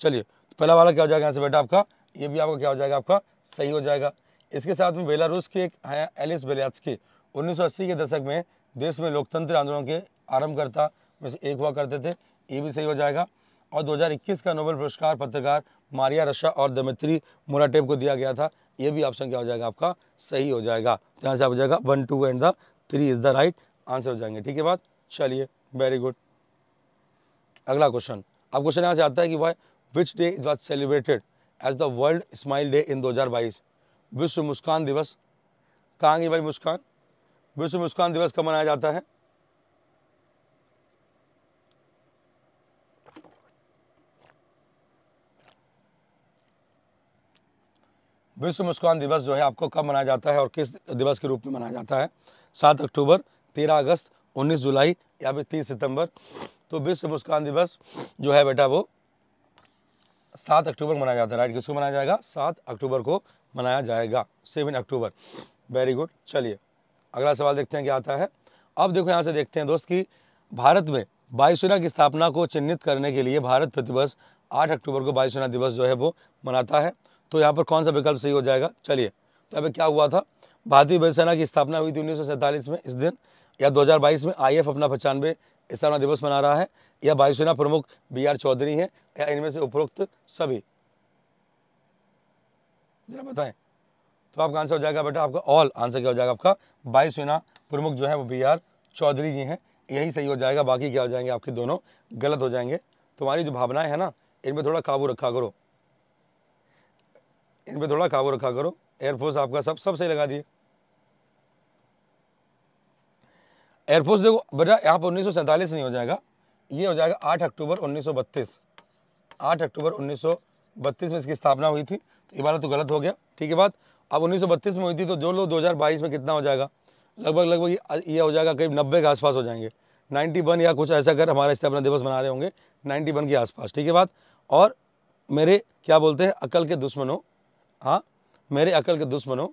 चलिए तो पहला वाला क्या हो जाएगा यहाँ से बेटा आपका ये भी आपका क्या हो जाएगा आपका सही हो जाएगा इसके साथ में बेलारूस के एक हैं एलिस बेलियात्सकी 1980 के दशक में देश में लोकतंत्र आंदोलन के आरंभकर्ता में से एक हुआ करते थे ये भी सही हो जाएगा और 2021 का नोबेल पुरस्कार पत्रकार मारिया रशा और दमित्री मुराटेप को दिया गया था ये भी ऑप्शन क्या हो जाएगा आपका सही हो जाएगा यहाँ से आप हो जाएगा one two and the three is the right answer हो जाएंगे ठीक है बात चलिए वेरी गुड अगला क्वेश्चन अब क्वेश्चन यहाँ से आता है कि भाई which day is was celebrated as the world smile day in दो विश्व मुस्कान दिवस कहाँ गई भाई मुस्कान विश्व मुस्कान दिवस कब मनाया जाता है विश्व मुस्कान दिवस जो है आपको कब मनाया जाता है और किस दिवस के रूप में मनाया जाता है सात अक्टूबर तेरह अगस्त उन्नीस जुलाई या फिर तीस सितंबर तो विश्व मुस्कान दिवस जो है बेटा वो सात अक्टूबर मनाया जाता है राइट किसको मनाया जाएगा सात अक्टूबर को मनाया जाएगा सेवन अक्टूबर वेरी गुड चलिए अगला सवाल देखते हैं क्या आता है अब देखो यहाँ से देखते हैं दोस्त कि भारत में वायुसेना की स्थापना को चिन्हित करने के लिए भारत प्रतिवर्ष आठ अक्टूबर को वायुसेना दिवस जो है वो मनाता है तो यहाँ पर कौन सा विकल्प सही हो जाएगा चलिए तो अभी क्या हुआ था भारतीय वायुसेना की स्थापना हुई थी उन्नीस में इस दिन या 2022 में आईएफ अपना पचानवे स्थापना दिवस मना रहा है या वायुसेना प्रमुख बी आर चौधरी हैं या इनमें से उपरोक्त सभी जरा बताएं तो आपका आंसर हो जाएगा बेटा आपका ऑल आंसर क्या हो जाएगा आपका वायुसेना प्रमुख जो है वो बी आर चौधरी जी हैं यही सही हो जाएगा बाकी क्या हो जाएंगे आपके दोनों गलत हो जाएंगे तुम्हारी जो भावनाएं हैं ना इनमें थोड़ा काबू रखा करो इन पर थोड़ा काबू रखा करो एयरफोर्स आपका सब सब सही लगा दिए एयरफोर्स देखो बजा यहाँ पर उन्नीस नहीं हो जाएगा ये हो जाएगा 8 अक्टूबर 1932 8 अक्टूबर 1932 में इसकी स्थापना हुई थी तो इबारत तो गलत हो गया ठीक है बात अब 1932 में हुई थी तो जो लोग 2022 में कितना हो जाएगा लगभग लगभग ये हो जाएगा करीब नब्बे के आसपास हो जाएंगे 91 या कुछ ऐसा कर हमारा स्थापना दिवस मना रहे होंगे 91 के आसपास ठीक है बात और मेरे क्या बोलते हैं अकल के दुश्मनों हाँ मेरे अकल के दुश्मन हो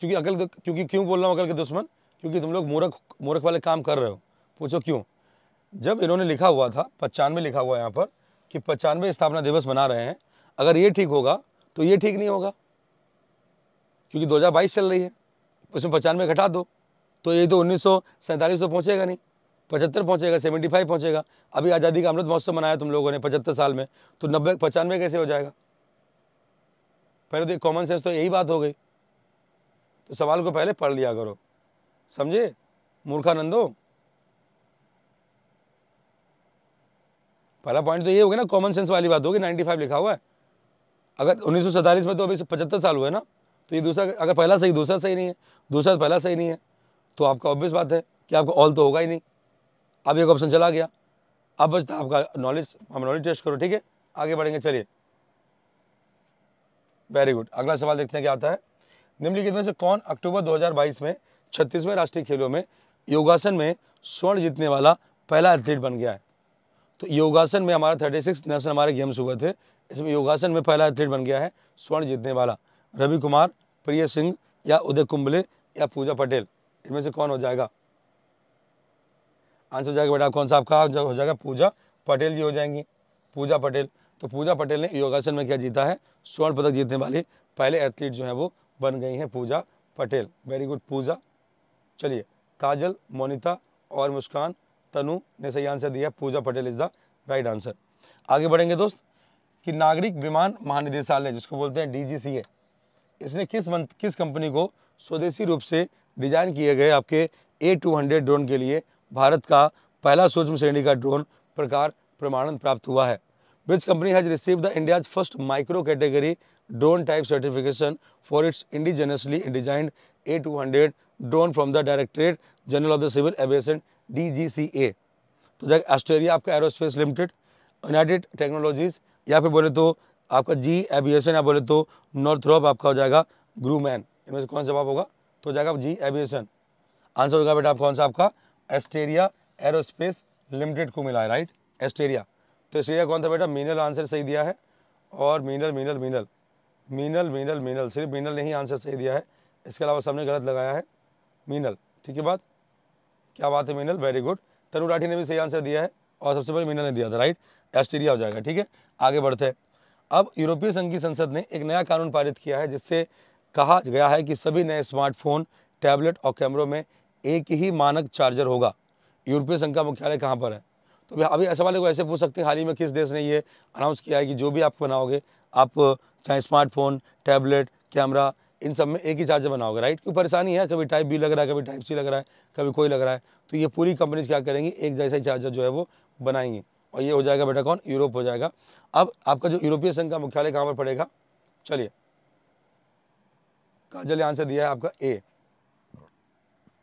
क्योंकि अकल क्योंकि क्यों बोल रहा हूँ अकल के दुश्मन क्योंकि तुम लोग मूर्ख मूर्ख वाले काम कर रहे हो पूछो क्यों जब इन्होंने लिखा हुआ था पचानवे लिखा हुआ है यहाँ पर कि पचानवे स्थापना दिवस मना रहे हैं अगर ये ठीक होगा तो ये ठीक नहीं होगा क्योंकि 2022 चल रही है उसमें पचानवे घटा दो तो ये तो उन्नीस सौ तो पहुँचेगा नहीं पचहत्तर पहुँचेगा सेवेंटी फाइव पहुँचेगा अभी आज़ादी का अमृत महोत्सव मनाया तुम लोगों ने पचहत्तर साल में तो नब्बे पचानवे कैसे हो जाएगा पहले तो कॉमन सेंस तो यही बात हो गई तो सवाल को पहले पढ़ लिया करो समझे मूर्खानंदो पहला पॉइंट तो ये हो गया ना कॉमन सेंस वाली बात होगी 95 लिखा हुआ है अगर उन्नीस में तो अभी पचहत्तर साल हुए ना तो ये दूसरा अगर पहला सही दूसरा सही नहीं है दूसरा तो पहला सही नहीं है तो आपका ऑब्वियस बात है कि आपका ऑल तो होगा ही नहीं अब एक ऑप्शन चला गया अब बचता आपका नॉलेज हम नॉलेज टेस्ट करो ठीक है आगे बढ़ेंगे चलिए वेरी गुड अगला सवाल देखने क्या आता है निम्नलिखित में से कौन अक्टूबर 2022 में छत्तीसवें राष्ट्रीय खेलों में योगासन में स्वर्ण जीतने वाला पहला एथलीट बन गया है तो योगासन में हमारा थर्टी सिक्स नेशनल हमारे गेम्स हुए थे इसमें योगासन में पहला एथलीट बन गया है स्वर्ण जीतने वाला रवि कुमार प्रिय सिंह या उदय कुंबले या पूजा पटेल इनमें से कौन हो जाएगा आंसर हो जाएगा बेटा कौन सा आपका हो जाएगा पूजा पटेल जी हो जाएंगी पूजा पटेल तो पूजा पटेल ने योगासन में क्या जीता है स्वर्ण पदक जीतने वाली पहले एथलीट जो है वो बन गई हैं पूजा पटेल वेरी गुड पूजा चलिए काजल मोनिता और मुस्कान तनु ने सही आंसर दिया Pooja Patel is the right answer आगे बढ़ेंगे दोस्त कि नागरिक विमान महानिदेशालय जिसको बोलते हैं डी इसने किस मंथ किस कंपनी को स्वदेशी रूप से डिजाइन किए गए आपके ए टू हंड्रेड ड्रोन के लिए भारत का पहला सूक्ष्म श्रेणी का ड्रोन प्रकार प्रमाणन प्राप्त हुआ है which company has received the India's first micro category drone type certification for its indigenously designed A200 drone from the Directorate General of the Civil Aviation DGCA. तो जाए ऑस्ट्रेलिया आपका एरोस्पेस लिमिटेड यूनाइटेड टेक्नोलॉजीज या फिर बोले तो आपका जी aviation या बोले तो नॉर्थरॉप आपका हो जाएगा ग्रूमैन इनमें से कौन सा जवाब होगा तो हो जाएगा जी एविएशन आंसर होगा बेटा आप कौन सा आपका एस्टेरिया एरोस्पेस लिमिटेड को मिला है राइट एस्टेरिया तो इसलिए कौन था बेटा मीनल आंसर सही दिया है और मीनल मीनल मीनल मीनल मीनल मीनल सिर्फ मीनल ने ही आंसर सही दिया है इसके अलावा सबने गलत लगाया है मीनल ठीक है बात क्या बात है मीनल वेरी गुड तनु राठी ने भी सही आंसर दिया है और सबसे पहले मीनल ने दिया था राइट एस्टीरिया हो जाएगा ठीक है आगे बढ़ते हैं अब यूरोपीय संघ की संसद ने एक नया कानून पारित किया है जिससे कहा गया है कि सभी नए स्मार्टफोन टैबलेट और कैमरों में एक ही मानक चार्जर होगा यूरोपीय संघ का मुख्यालय कहाँ पर है तो अभी ऐसे वाले को ऐसे पूछ सकते हैं हाल ही में किस देश ने ये अनाउंस किया है कि जो भी आप बनाओगे आप चाहे स्मार्टफोन टैबलेट कैमरा इन सब में एक ही चार्जर बनाओगे राइट कोई परेशानी है कभी टाइप बी लग रहा है कभी टाइप सी लग रहा है कभी कोई लग रहा है तो ये पूरी कंपनीज क्या करेंगी एक जैसा ही चार्जर जो है वो बनाएंगी और ये हो जाएगा बेटा कौन यूरोप हो जाएगा अब आपका जो यूरोपीय संघ का मुख्यालय कहाँ पर पड़ेगा चलिए काजल आंसर दिया है आपका ए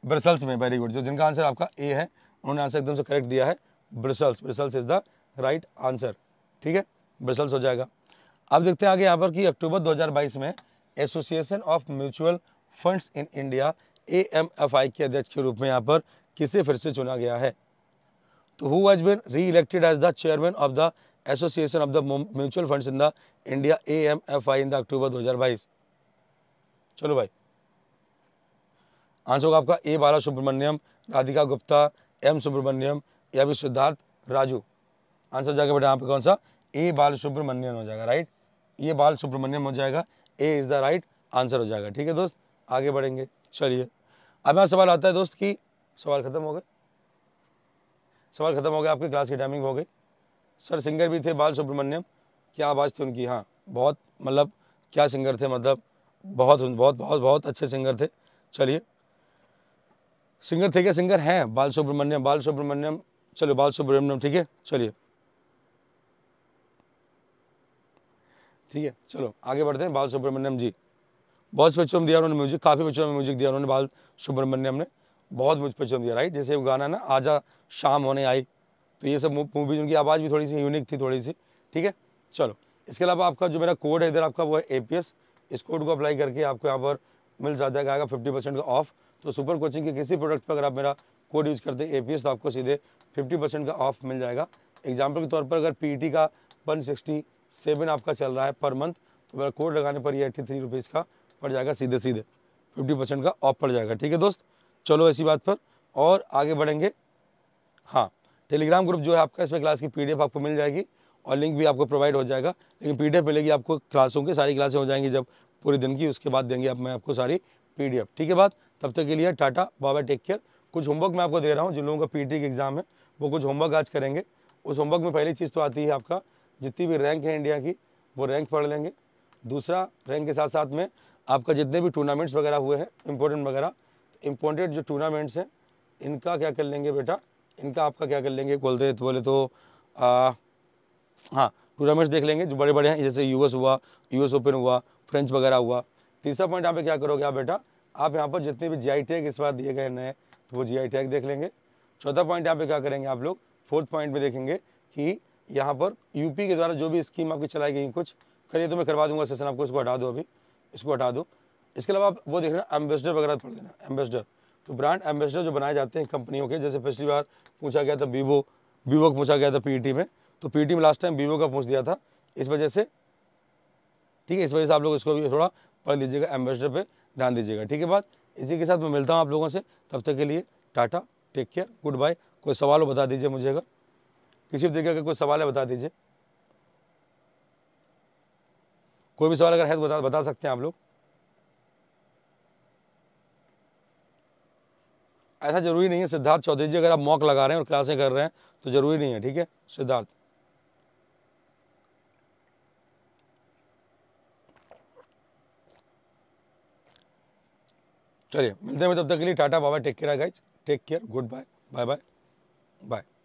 ब्रसल्स में वेरी गुड जो जिनका आंसर आपका ए है उन्होंने आंसर एकदम से करेक्ट दिया है Brussels Brussels is the right answer ठीक है ब्रिसल्स हो जाएगा अब देखते हैं आगे यहाँ पर कि अक्टूबर 2022 में association of mutual funds in India A M F I के अध्यक्ष के रूप में यहाँ पर किसे फिर से चुना गया है तो who has been reelected as the chairman of the association of the mutual funds in the India A M F I in the October 2022 चलो भाई आंसर होगा आपका ए बाला सुब्रमण्यम राधिका गुप्ता एम सुब्रमण्यम या भी सिद्धार्थ राजू आंसर जाएगा बेटा यहाँ पे कौन सा ए बाल सुब्रमण्यन हो जाएगा राइट ये बाल सुब्रमण्यम हो जाएगा A is the right answer हो जाएगा ठीक है दोस्त आगे बढ़ेंगे चलिए अब यहाँ सवाल आता है दोस्त कि सवाल ख़त्म हो गए सवाल ख़त्म हो गया आपकी क्लास की टाइमिंग हो गई सर सिंगर भी थे बाल सुब्रमण्यम क्या आवाज़ थी उनकी हाँ बहुत मतलब क्या सिंगर थे मतलब बहुत बहुत बहुत बहुत अच्छे सिंगर थे चलिए सिंगर थे क्या सिंगर हैं बाल सुब्रमण्यम बाल सुब्रमण्यम चलो बाल सुब्रमण्यम ठीक है चलिए ठीक है चलो आगे बढ़ते हैं बाल सुब्रमण्यम जी बहुत बच्चों में दिया उन्होंने म्यूजिक काफ़ी बच्चों में म्यूजिक दिया उन्होंने बाल सुब्रमण्यम ने बहुत मुझ बच्चों दिया राइट जैसे वो गाना ना आजा शाम होने आई तो ये सब मूवीज उनकी आवाज़ भी थोड़ी सी यूनिक थी थोड़ी सी ठीक है चलो इसके अलावा आपका जो मेरा कोड है इधर आपका वो है ए पी एस इस कोड को अप्लाई करके आपको यहाँ पर मिल जाता है आएगा फिफ्टी परसेंट का ऑफ तो सुपर कोचिंग के किसी प्रोडक्ट पर अगर आप मेरा कोड यूज़ करते हैं ए तो आपको सीधे फिफ्टी परसेंट का ऑफ मिल जाएगा एग्जाम्पल के तौर पर अगर पी e का वन सिक्सटी सेवन आपका चल रहा है पर मंथ तो मेरा कोड लगाने पर ये एट्टी थ्री रुपीज़ का पड़ जाएगा सीधे सीधे फिफ्टी परसेंट का ऑफ पड़ जाएगा ठीक है दोस्त चलो ऐसी बात पर और आगे बढ़ेंगे हाँ टेलीग्राम ग्रुप जो है आपका इसमें क्लास की एफ आपको मिल जाएगी और लिंक भी आपको प्रोवाइड हो जाएगा लेकिन एफ मिलेगी आपको क्लासों की सारी क्लासें हो जाएंगी जब पूरे दिन की उसके बाद देंगे आप मैं आपको सारी एफ ठीक है बात तब तक के लिए टाटा बाबा टेक केयर कुछ होमवर्क मैं आपको दे रहा हूँ जिन लोगों का टी का एग्जाम है वो कुछ होमवर्क आज करेंगे उस होमवर्क में पहली चीज़ तो आती है आपका जितनी भी रैंक है इंडिया की वो रैंक पढ़ लेंगे दूसरा रैंक के साथ साथ में आपका जितने भी टूर्नामेंट्स वगैरह हुए हैं इम्पोर्टेंट वगैरह तो इम्पोर्टेंट जो टूर्नामेंट्स हैं इनका क्या कर लेंगे बेटा इनका आपका क्या कर लेंगे बोलते तो बोले तो आ, हाँ टूर्नामेंट्स देख लेंगे जो बड़े बड़े हैं जैसे यू हुआ यू ओपन हुआ फ्रेंच वगैरह हुआ तीसरा पॉइंट यहाँ पे क्या करोगे आप बेटा आप यहाँ पर जितने भी जी आई टैग इस बार दिए गए नए तो वो जी आई टैग देख लेंगे चौथा पॉइंट यहाँ पे क्या करेंगे आप लोग फोर्थ पॉइंट में देखेंगे कि यहाँ पर यूपी के द्वारा जो भी स्कीम आपकी चलाई गई कुछ करिए तो मैं करवा दूंगा सेशन आपको इसको हटा दो अभी इसको हटा दो इसके अलावा आप वो देख रहे हैं एम्बेसडर वगैरह पढ़ देना एम्बेसडर तो ब्रांड एम्बेसडर जो बनाए जाते हैं कंपनियों के जैसे पिछली बार पूछा गया था वीवो वीवो का पूछा गया था पी e में तो पी e में लास्ट टाइम वीवो का पूछ दिया था इस वजह से ठीक है इस वजह से आप लोग इसको भी थोड़ा पढ़ लीजिएगा एम्बेसडर पर ध्यान दीजिएगा ठीक है बात इसी के साथ मैं मिलता हूँ आप लोगों से तब तक के लिए tata take care goodbye कोई सवाल हो बता दीजिए मुझे अगर किसी भी तरीके का कोई सवाल है बता दीजिए कोई भी सवाल अगर है तो बता बता सकते हैं आप लोग ऐसा जरूरी नहीं है सिद्धार्थ चौधरी जी अगर आप मॉक लगा रहे हैं और क्लासें कर रहे हैं तो जरूरी नहीं है ठीक है सिद्धार्थ चलिए मिलते हैं तब तक के लिए टाटा बाबा take care guys take care goodbye bye bye bye